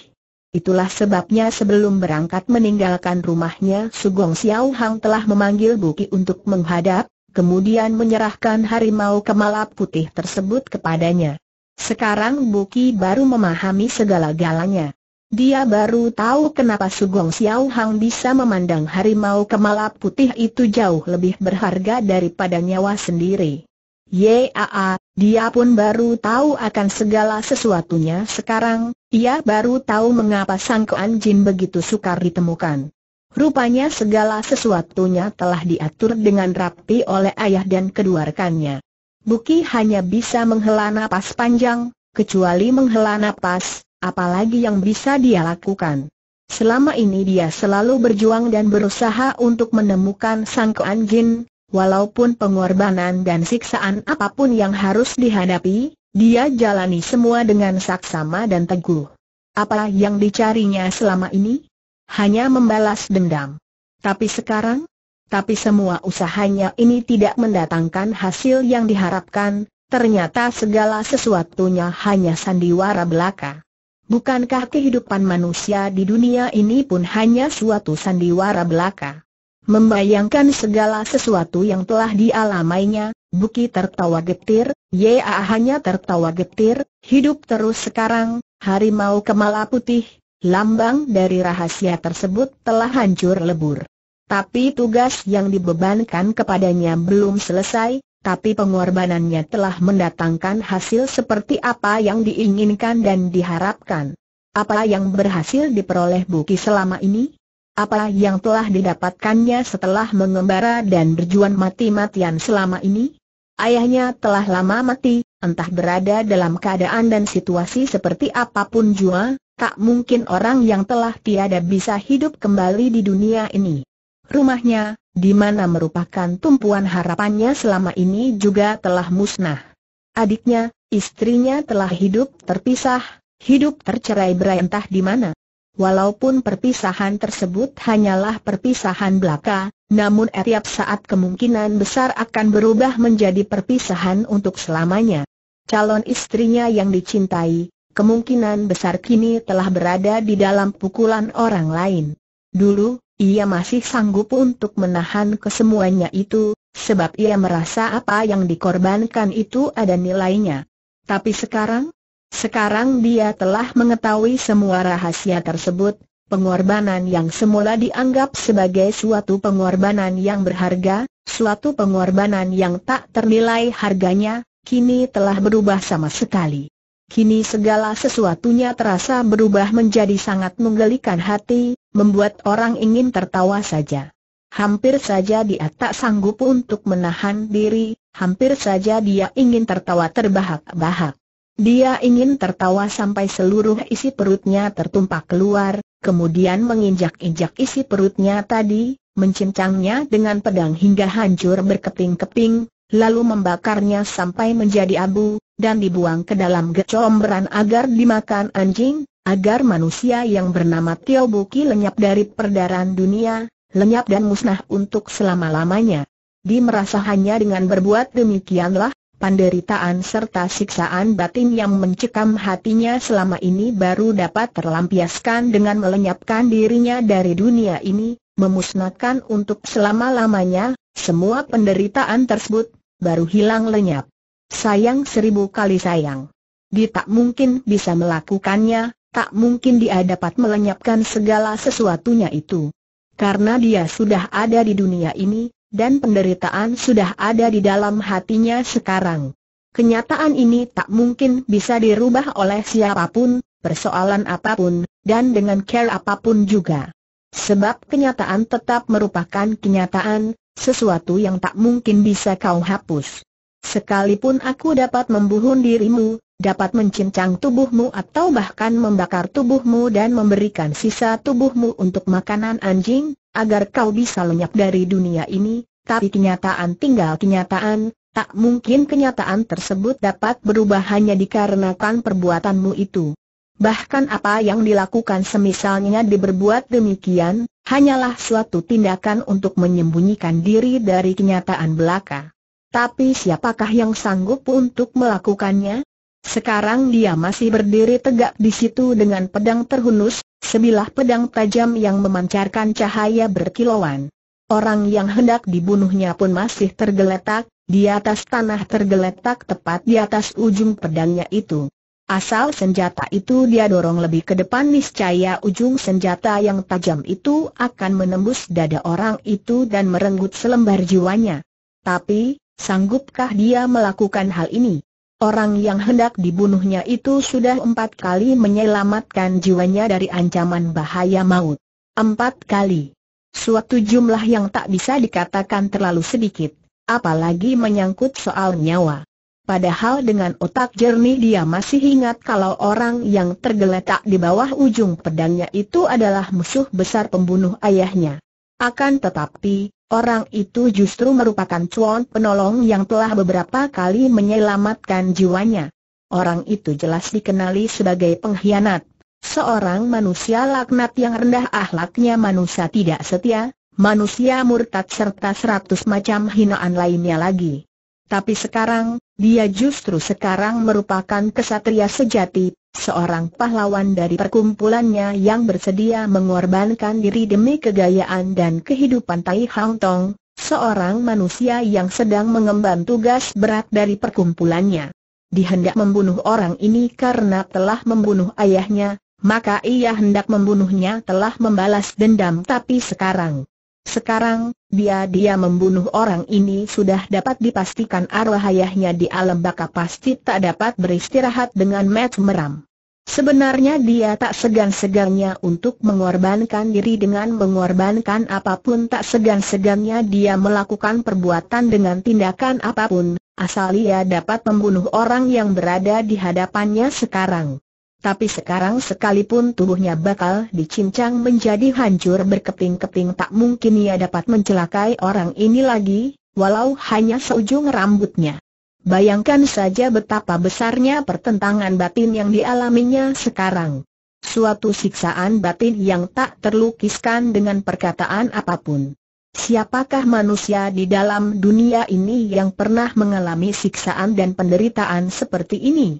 Itulah sebabnya sebelum berangkat meninggalkan rumahnya Sugong Xiao Hang telah memanggil Buki untuk menghadap, kemudian menyerahkan harimau kemala putih tersebut kepadanya. Sekarang Buki baru memahami segala galanya. Dia baru tahu kenapa Sugong Xiao Hang bisa memandang harimau kemala putih itu jauh lebih berharga daripada nyawa sendiri. Yaa, dia pun baru tahu akan segala sesuatunya sekarang, ia baru tahu mengapa Sang Jin begitu sukar ditemukan. Rupanya segala sesuatunya telah diatur dengan rapi oleh ayah dan kedua rekannya. Buki hanya bisa menghela napas panjang, kecuali menghela napas, apalagi yang bisa dia lakukan. Selama ini dia selalu berjuang dan berusaha untuk menemukan Sang Kuan Jin, walaupun pengorbanan dan siksaan apapun yang harus dihadapi, dia jalani semua dengan saksama dan teguh. Apa yang dicarinya selama ini? Hanya membalas dendam. Tapi sekarang? Tapi semua usahanya ini tidak mendatangkan hasil yang diharapkan, ternyata segala sesuatunya hanya sandiwara belaka. Bukankah kehidupan manusia di dunia ini pun hanya suatu sandiwara belaka? Membayangkan segala sesuatu yang telah dialamainya, Buki tertawa getir, Ya hanya tertawa getir, hidup terus sekarang, harimau kemala putih, lambang dari rahasia tersebut telah hancur lebur. Tapi tugas yang dibebankan kepadanya belum selesai, tapi pengorbanannya telah mendatangkan hasil seperti apa yang diinginkan dan diharapkan. Apa yang berhasil diperoleh Buki selama ini? Apa yang telah didapatkannya setelah mengembara dan berjuang mati-matian selama ini? Ayahnya telah lama mati, entah berada dalam keadaan dan situasi seperti apapun jua, tak mungkin orang yang telah tiada bisa hidup kembali di dunia ini. Rumahnya, di mana merupakan tumpuan harapannya selama ini juga telah musnah. Adiknya, istrinya telah hidup terpisah, hidup tercerai berai entah di mana. Walaupun perpisahan tersebut hanyalah perpisahan belaka, namun setiap saat kemungkinan besar akan berubah menjadi perpisahan untuk selamanya. Calon istrinya yang dicintai, kemungkinan besar kini telah berada di dalam pukulan orang lain. Dulu, ia masih sanggup untuk menahan kesemuanya itu, sebab ia merasa apa yang dikorbankan itu ada nilainya. Tapi sekarang? Sekarang dia telah mengetahui semua rahasia tersebut, pengorbanan yang semula dianggap sebagai suatu pengorbanan yang berharga, suatu pengorbanan yang tak ternilai harganya, kini telah berubah sama sekali. Kini segala sesuatunya terasa berubah menjadi sangat menggelikan hati, membuat orang ingin tertawa saja. Hampir saja dia tak sanggup untuk menahan diri, hampir saja dia ingin tertawa terbahak-bahak. Dia ingin tertawa sampai seluruh isi perutnya tertumpah keluar, kemudian menginjak-injak isi perutnya tadi, mencincangnya dengan pedang hingga hancur berkeping-keping, lalu membakarnya sampai menjadi abu, dan dibuang ke dalam gecomberan agar dimakan anjing, agar manusia yang bernama Tio Buki lenyap dari perdaran dunia, lenyap dan musnah untuk selama-lamanya. Di merasa hanya dengan berbuat demikianlah, penderitaan serta siksaan batin yang mencekam hatinya selama ini baru dapat terlampiaskan dengan melenyapkan dirinya dari dunia ini, memusnahkan untuk selama-lamanya, semua penderitaan tersebut, baru hilang lenyap. Sayang seribu kali sayang. Dia tak mungkin bisa melakukannya, tak mungkin dia dapat melenyapkan segala sesuatunya itu. Karena dia sudah ada di dunia ini, dan penderitaan sudah ada di dalam hatinya sekarang. Kenyataan ini tak mungkin bisa dirubah oleh siapapun, persoalan apapun, dan dengan care apapun juga. Sebab kenyataan tetap merupakan kenyataan, sesuatu yang tak mungkin bisa kau hapus. Sekalipun aku dapat membuhun dirimu, dapat mencincang tubuhmu atau bahkan membakar tubuhmu dan memberikan sisa tubuhmu untuk makanan anjing, agar kau bisa lenyap dari dunia ini, tapi kenyataan tinggal kenyataan, tak mungkin kenyataan tersebut dapat berubah hanya dikarenakan perbuatanmu itu. Bahkan apa yang dilakukan semisalnya diberbuat demikian, hanyalah suatu tindakan untuk menyembunyikan diri dari kenyataan belaka. Tapi siapakah yang sanggup untuk melakukannya? Sekarang dia masih berdiri tegak di situ dengan pedang terhunus, sebilah pedang tajam yang memancarkan cahaya berkilauan. Orang yang hendak dibunuhnya pun masih tergeletak, di atas tanah tergeletak tepat di atas ujung pedangnya itu. Asal senjata itu dia dorong lebih ke depan niscaya ujung senjata yang tajam itu akan menembus dada orang itu dan merenggut selembar jiwanya. Tapi, sanggupkah dia melakukan hal ini? Orang yang hendak dibunuhnya itu sudah empat kali menyelamatkan jiwanya dari ancaman bahaya maut. Empat kali. Suatu jumlah yang tak bisa dikatakan terlalu sedikit, apalagi menyangkut soal nyawa. Padahal dengan otak jernih dia masih ingat kalau orang yang tergeletak di bawah ujung pedangnya itu adalah musuh besar pembunuh ayahnya. Akan tetapi, Orang itu justru merupakan cuan penolong yang telah beberapa kali menyelamatkan jiwanya. Orang itu jelas dikenali sebagai pengkhianat. Seorang manusia laknat yang rendah ahlaknya manusia tidak setia, manusia murtad serta seratus macam hinaan lainnya lagi. Tapi sekarang, dia justru sekarang merupakan kesatria sejati, seorang pahlawan dari perkumpulannya yang bersedia mengorbankan diri demi kegayaan dan kehidupan Tai Hang Tong, seorang manusia yang sedang mengemban tugas berat dari perkumpulannya. Dihendak membunuh orang ini karena telah membunuh ayahnya, maka ia hendak membunuhnya telah membalas dendam tapi sekarang, sekarang, dia-dia membunuh orang ini sudah dapat dipastikan arwah ayahnya di alam baka pasti tak dapat beristirahat dengan mat meram. Sebenarnya dia tak segan-segannya untuk mengorbankan diri dengan mengorbankan apapun tak segan-segannya dia melakukan perbuatan dengan tindakan apapun, asal ia dapat membunuh orang yang berada di hadapannya sekarang. Tapi sekarang sekalipun tubuhnya bakal dicincang menjadi hancur berkeping-keping tak mungkin ia dapat mencelakai orang ini lagi, walau hanya seujung rambutnya. Bayangkan saja betapa besarnya pertentangan batin yang dialaminya sekarang. Suatu siksaan batin yang tak terlukiskan dengan perkataan apapun. Siapakah manusia di dalam dunia ini yang pernah mengalami siksaan dan penderitaan seperti ini?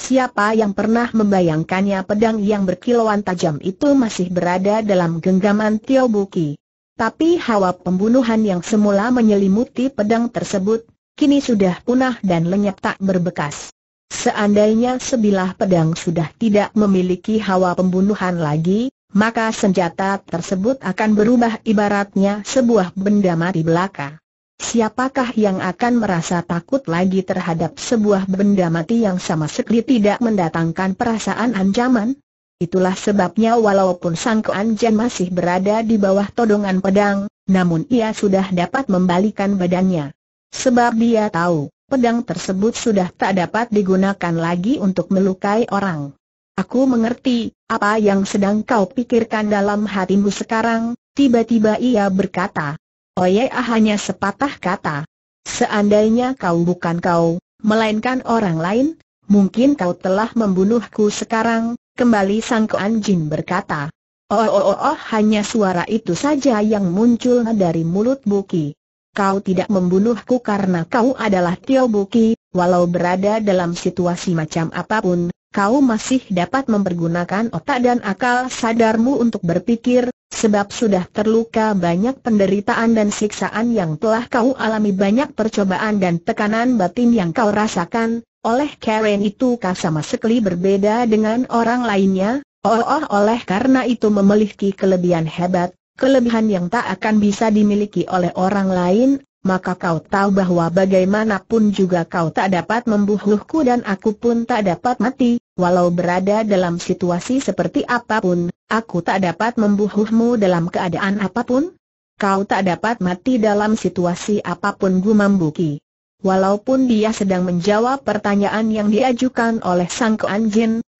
Siapa yang pernah membayangkannya pedang yang berkilauan tajam itu masih berada dalam genggaman Tio Buki. Tapi hawa pembunuhan yang semula menyelimuti pedang tersebut, kini sudah punah dan lenyap tak berbekas. Seandainya sebilah pedang sudah tidak memiliki hawa pembunuhan lagi, maka senjata tersebut akan berubah ibaratnya sebuah benda mati belaka. Siapakah yang akan merasa takut lagi terhadap sebuah benda mati yang sama sekali tidak mendatangkan perasaan ancaman? Itulah sebabnya walaupun Sang Jian masih berada di bawah todongan pedang, namun ia sudah dapat membalikan badannya. Sebab dia tahu, pedang tersebut sudah tak dapat digunakan lagi untuk melukai orang. Aku mengerti, apa yang sedang kau pikirkan dalam hatimu sekarang, tiba-tiba ia berkata, Oye ah hanya sepatah kata. Seandainya kau bukan kau, melainkan orang lain, mungkin kau telah membunuhku sekarang, kembali sang anjing berkata. Oh, oh, oh, oh, hanya suara itu saja yang muncul dari mulut Buki. Kau tidak membunuhku karena kau adalah Tio Buki, walau berada dalam situasi macam apapun, kau masih dapat mempergunakan otak dan akal sadarmu untuk berpikir, sebab sudah terluka banyak penderitaan dan siksaan yang telah kau alami banyak percobaan dan tekanan batin yang kau rasakan, oleh Karen itu kau sama sekali berbeda dengan orang lainnya, oh, oh oleh karena itu memiliki kelebihan hebat, kelebihan yang tak akan bisa dimiliki oleh orang lain, maka kau tahu bahwa bagaimanapun juga kau tak dapat membunuhku dan aku pun tak dapat mati, Walau berada dalam situasi seperti apapun, aku tak dapat membuhuhmu dalam keadaan apapun. Kau tak dapat mati dalam situasi apapun gumam Buki. Walaupun dia sedang menjawab pertanyaan yang diajukan oleh Sang Kuan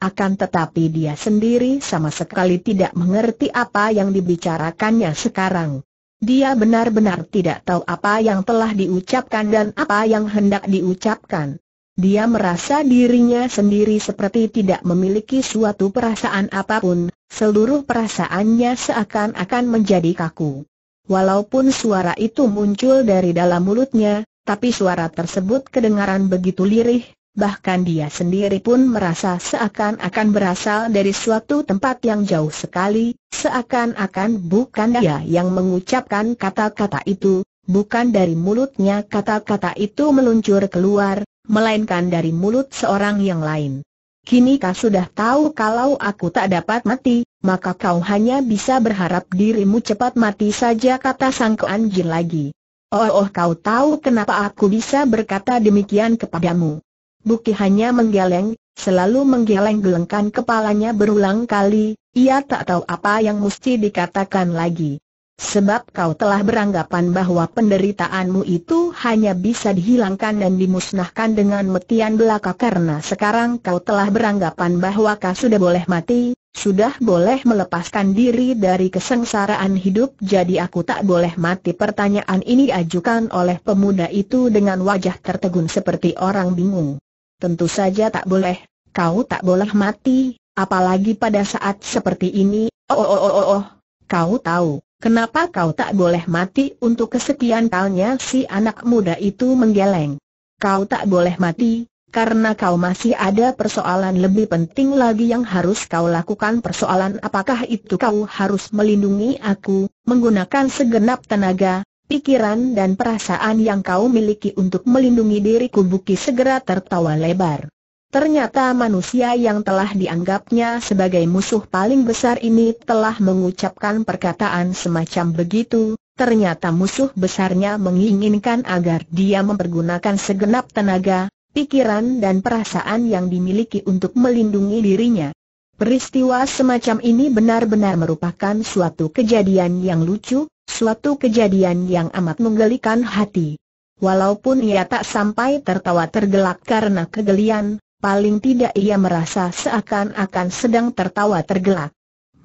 akan tetapi dia sendiri sama sekali tidak mengerti apa yang dibicarakannya sekarang. Dia benar-benar tidak tahu apa yang telah diucapkan dan apa yang hendak diucapkan. Dia merasa dirinya sendiri seperti tidak memiliki suatu perasaan apapun, seluruh perasaannya seakan-akan menjadi kaku. Walaupun suara itu muncul dari dalam mulutnya, tapi suara tersebut kedengaran begitu lirih, bahkan dia sendiri pun merasa seakan-akan berasal dari suatu tempat yang jauh sekali, seakan-akan bukan dia yang mengucapkan kata-kata itu, bukan dari mulutnya kata-kata itu meluncur keluar, melainkan dari mulut seorang yang lain. Kini kau sudah tahu kalau aku tak dapat mati, maka kau hanya bisa berharap dirimu cepat mati saja kata sang anjing lagi. Oh, oh kau tahu kenapa aku bisa berkata demikian kepadamu. Buki hanya menggeleng, selalu menggeleng-gelengkan kepalanya berulang kali, ia tak tahu apa yang mesti dikatakan lagi. Sebab kau telah beranggapan bahwa penderitaanmu itu hanya bisa dihilangkan dan dimusnahkan dengan metian belaka karena sekarang kau telah beranggapan bahwa kau sudah boleh mati, sudah boleh melepaskan diri dari kesengsaraan hidup jadi aku tak boleh mati pertanyaan ini diajukan oleh pemuda itu dengan wajah tertegun seperti orang bingung. Tentu saja tak boleh, kau tak boleh mati, apalagi pada saat seperti ini, oh oh oh oh, oh. oh. kau tahu. Kenapa kau tak boleh mati untuk kesekian kalinya si anak muda itu menggeleng? Kau tak boleh mati, karena kau masih ada persoalan lebih penting lagi yang harus kau lakukan persoalan apakah itu kau harus melindungi aku, menggunakan segenap tenaga, pikiran dan perasaan yang kau miliki untuk melindungi diriku Buki segera tertawa lebar. Ternyata manusia yang telah dianggapnya sebagai musuh paling besar ini telah mengucapkan perkataan semacam begitu, ternyata musuh besarnya menginginkan agar dia mempergunakan segenap tenaga, pikiran dan perasaan yang dimiliki untuk melindungi dirinya. Peristiwa semacam ini benar-benar merupakan suatu kejadian yang lucu, suatu kejadian yang amat menggelikan hati. Walaupun ia tak sampai tertawa tergelak karena kegelian, paling tidak ia merasa seakan-akan sedang tertawa tergelak.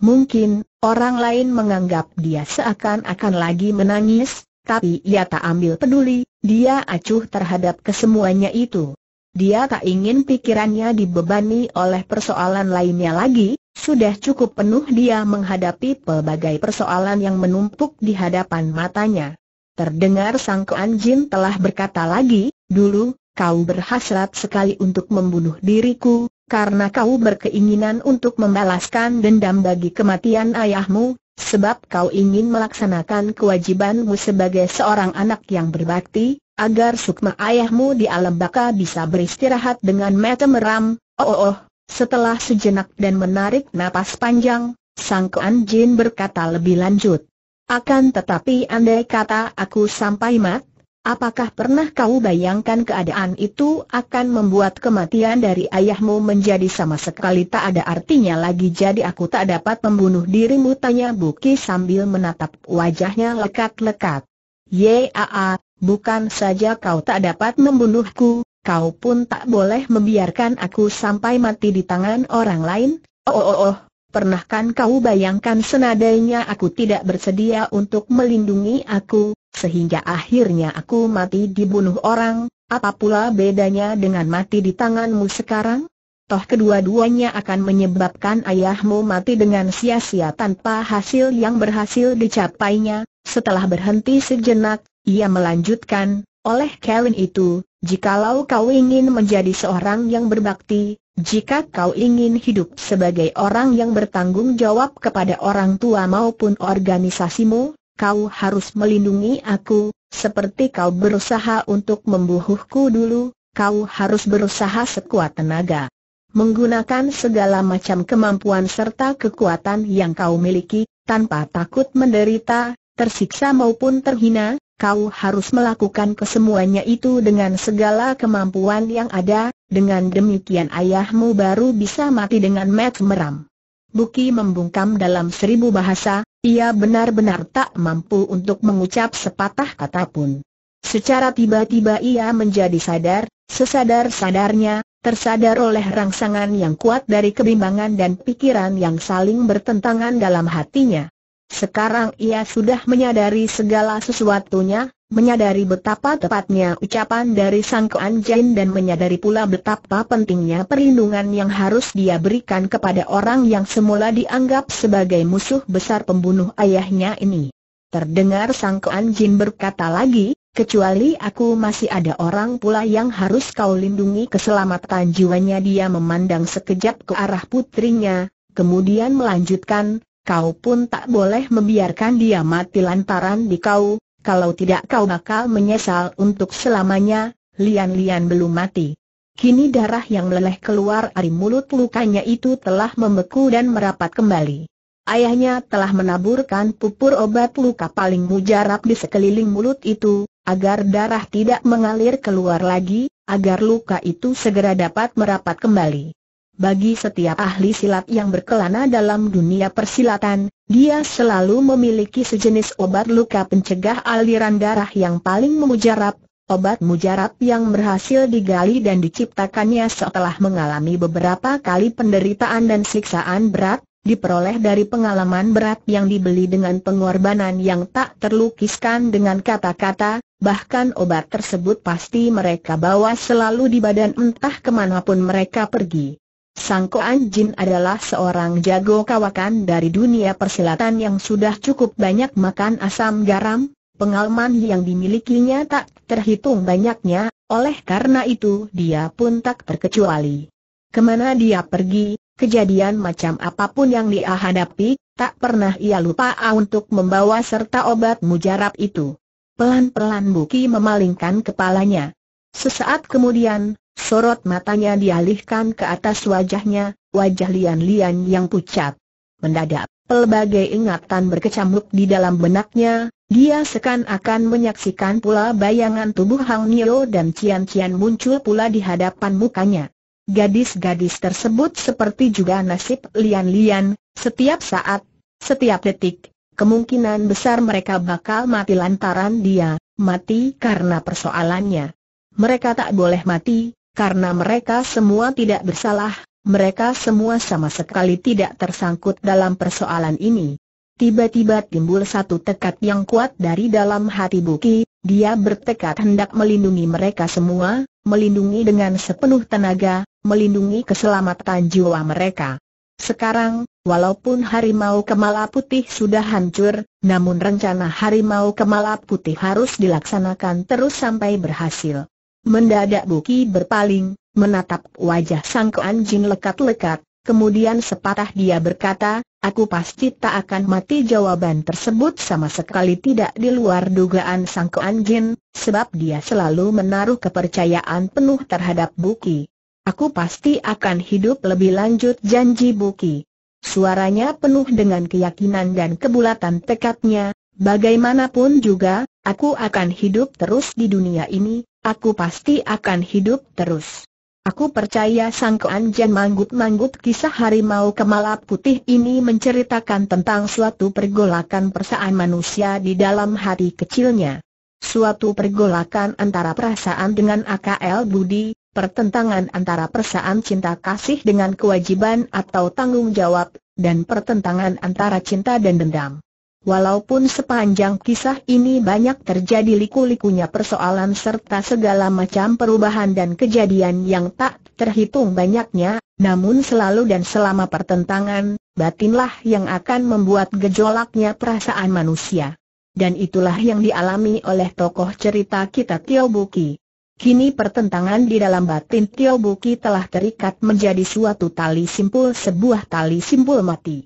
Mungkin, orang lain menganggap dia seakan-akan lagi menangis, tapi ia tak ambil peduli, dia acuh terhadap kesemuanya itu. Dia tak ingin pikirannya dibebani oleh persoalan lainnya lagi, sudah cukup penuh dia menghadapi pelbagai persoalan yang menumpuk di hadapan matanya. Terdengar sang Jin telah berkata lagi, dulu, kau berhasrat sekali untuk membunuh diriku, karena kau berkeinginan untuk membalaskan dendam bagi kematian ayahmu, sebab kau ingin melaksanakan kewajibanmu sebagai seorang anak yang berbakti, agar sukma ayahmu di alam baka bisa beristirahat dengan mata meram, oh oh, oh. setelah sejenak dan menarik napas panjang, Sang Kuan Jin berkata lebih lanjut. Akan tetapi andai kata aku sampai mat, Apakah pernah kau bayangkan keadaan itu akan membuat kematian dari ayahmu menjadi sama sekali tak ada artinya lagi jadi aku tak dapat membunuh dirimu tanya Buki sambil menatap wajahnya lekat-lekat. Yaa, bukan saja kau tak dapat membunuhku, kau pun tak boleh membiarkan aku sampai mati di tangan orang lain, oh oh oh, Pernahkan kau bayangkan senadainya aku tidak bersedia untuk melindungi aku, sehingga akhirnya aku mati dibunuh orang, apa pula bedanya dengan mati di tanganmu sekarang? Toh kedua-duanya akan menyebabkan ayahmu mati dengan sia-sia tanpa hasil yang berhasil dicapainya. Setelah berhenti sejenak, ia melanjutkan, oleh Kellen itu, jikalau kau ingin menjadi seorang yang berbakti, jika kau ingin hidup sebagai orang yang bertanggung jawab kepada orang tua maupun organisasimu, kau harus melindungi aku, seperti kau berusaha untuk membunuhku dulu, kau harus berusaha sekuat tenaga. Menggunakan segala macam kemampuan serta kekuatan yang kau miliki, tanpa takut menderita, tersiksa maupun terhina, kau harus melakukan kesemuanya itu dengan segala kemampuan yang ada, dengan demikian ayahmu baru bisa mati dengan mat meram. Buki membungkam dalam seribu bahasa, ia benar-benar tak mampu untuk mengucap sepatah kata pun. Secara tiba-tiba ia menjadi sadar, sesadar-sadarnya, tersadar oleh rangsangan yang kuat dari kebimbangan dan pikiran yang saling bertentangan dalam hatinya. Sekarang ia sudah menyadari segala sesuatunya, menyadari betapa tepatnya ucapan dari Sang Kuan Jin dan menyadari pula betapa pentingnya perlindungan yang harus dia berikan kepada orang yang semula dianggap sebagai musuh besar pembunuh ayahnya ini. Terdengar Sang Kuan Jin berkata lagi, kecuali aku masih ada orang pula yang harus kau lindungi keselamatan jiwanya dia memandang sekejap ke arah putrinya, kemudian melanjutkan, kau pun tak boleh membiarkan dia mati lantaran di kau, kalau tidak kau bakal menyesal untuk selamanya, Lian-Lian belum mati. Kini darah yang meleleh keluar dari mulut lukanya itu telah membeku dan merapat kembali. Ayahnya telah menaburkan pupur obat luka paling mujarab di sekeliling mulut itu, agar darah tidak mengalir keluar lagi, agar luka itu segera dapat merapat kembali. Bagi setiap ahli silat yang berkelana dalam dunia persilatan, dia selalu memiliki sejenis obat luka pencegah aliran darah yang paling memujarab, obat mujarab yang berhasil digali dan diciptakannya setelah mengalami beberapa kali penderitaan dan siksaan berat, diperoleh dari pengalaman berat yang dibeli dengan pengorbanan yang tak terlukiskan dengan kata-kata, Bahkan obat tersebut pasti mereka bawa selalu di badan entah kemanapun mereka pergi. Sang Koan Jin adalah seorang jago kawakan dari dunia persilatan yang sudah cukup banyak makan asam garam, pengalaman yang dimilikinya tak terhitung banyaknya, oleh karena itu dia pun tak terkecuali. Kemana dia pergi, kejadian macam apapun yang dia hadapi, tak pernah ia lupa untuk membawa serta obat mujarab itu. Pelan-pelan Buki memalingkan kepalanya. Sesaat kemudian, Sorot matanya dialihkan ke atas wajahnya, wajah Lian-Lian yang pucat. Mendadak, pelbagai ingatan berkecamuk di dalam benaknya, dia seakan-akan menyaksikan pula bayangan tubuh Hang Nio dan Cian-Cian muncul pula di hadapan mukanya. Gadis-gadis tersebut seperti juga nasib Lian-Lian, setiap saat, setiap detik, kemungkinan besar mereka bakal mati lantaran dia, mati karena persoalannya. Mereka tak boleh mati, karena mereka semua tidak bersalah, mereka semua sama sekali tidak tersangkut dalam persoalan ini. Tiba-tiba timbul satu tekad yang kuat dari dalam hati Buki, dia bertekad hendak melindungi mereka semua, melindungi dengan sepenuh tenaga, melindungi keselamatan jiwa mereka. Sekarang, walaupun harimau kemala putih sudah hancur, namun rencana harimau kemala putih harus dilaksanakan terus sampai berhasil. Mendadak Buki berpaling, menatap wajah sang keanjin lekat-lekat, kemudian sepatah dia berkata, aku pasti tak akan mati jawaban tersebut sama sekali tidak di luar dugaan sang keanjin, sebab dia selalu menaruh kepercayaan penuh terhadap Buki. Aku pasti akan hidup lebih lanjut janji Buki. Suaranya penuh dengan keyakinan dan kebulatan tekadnya, bagaimanapun juga, aku akan hidup terus di dunia ini, Aku pasti akan hidup terus. Aku percaya sang keanjian manggut-manggut kisah harimau kemalap putih ini menceritakan tentang suatu pergolakan perasaan manusia di dalam hati kecilnya. Suatu pergolakan antara perasaan dengan AKL budi, pertentangan antara perasaan cinta kasih dengan kewajiban atau tanggung jawab, dan pertentangan antara cinta dan dendam. Walaupun sepanjang kisah ini banyak terjadi liku-likunya persoalan serta segala macam perubahan dan kejadian yang tak terhitung banyaknya, namun selalu dan selama pertentangan, batinlah yang akan membuat gejolaknya perasaan manusia. Dan itulah yang dialami oleh tokoh cerita kita Tio Buki. Kini pertentangan di dalam batin Tio Buki telah terikat menjadi suatu tali simpul sebuah tali simpul mati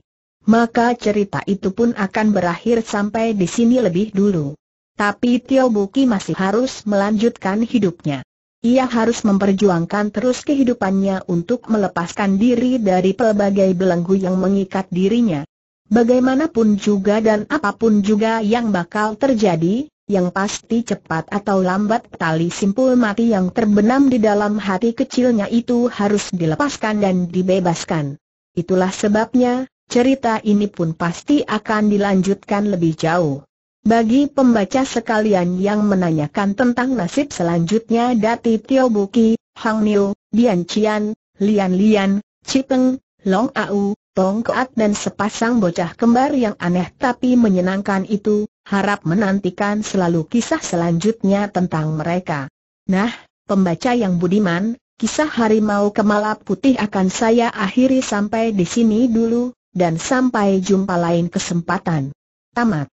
maka cerita itu pun akan berakhir sampai di sini lebih dulu. Tapi Tio Buki masih harus melanjutkan hidupnya. Ia harus memperjuangkan terus kehidupannya untuk melepaskan diri dari pelbagai belenggu yang mengikat dirinya. Bagaimanapun juga dan apapun juga yang bakal terjadi, yang pasti cepat atau lambat tali simpul mati yang terbenam di dalam hati kecilnya itu harus dilepaskan dan dibebaskan. Itulah sebabnya, cerita ini pun pasti akan dilanjutkan lebih jauh. Bagi pembaca sekalian yang menanyakan tentang nasib selanjutnya Dati Tio Buki, Hang Niu, Dian Cian, Lian Lian, Cipeng, Long Au, Tong Koat dan sepasang bocah kembar yang aneh tapi menyenangkan itu, harap menantikan selalu kisah selanjutnya tentang mereka. Nah, pembaca yang budiman, Kisah Harimau kemalap Putih akan saya akhiri sampai di sini dulu, dan sampai jumpa lain kesempatan. Tamat.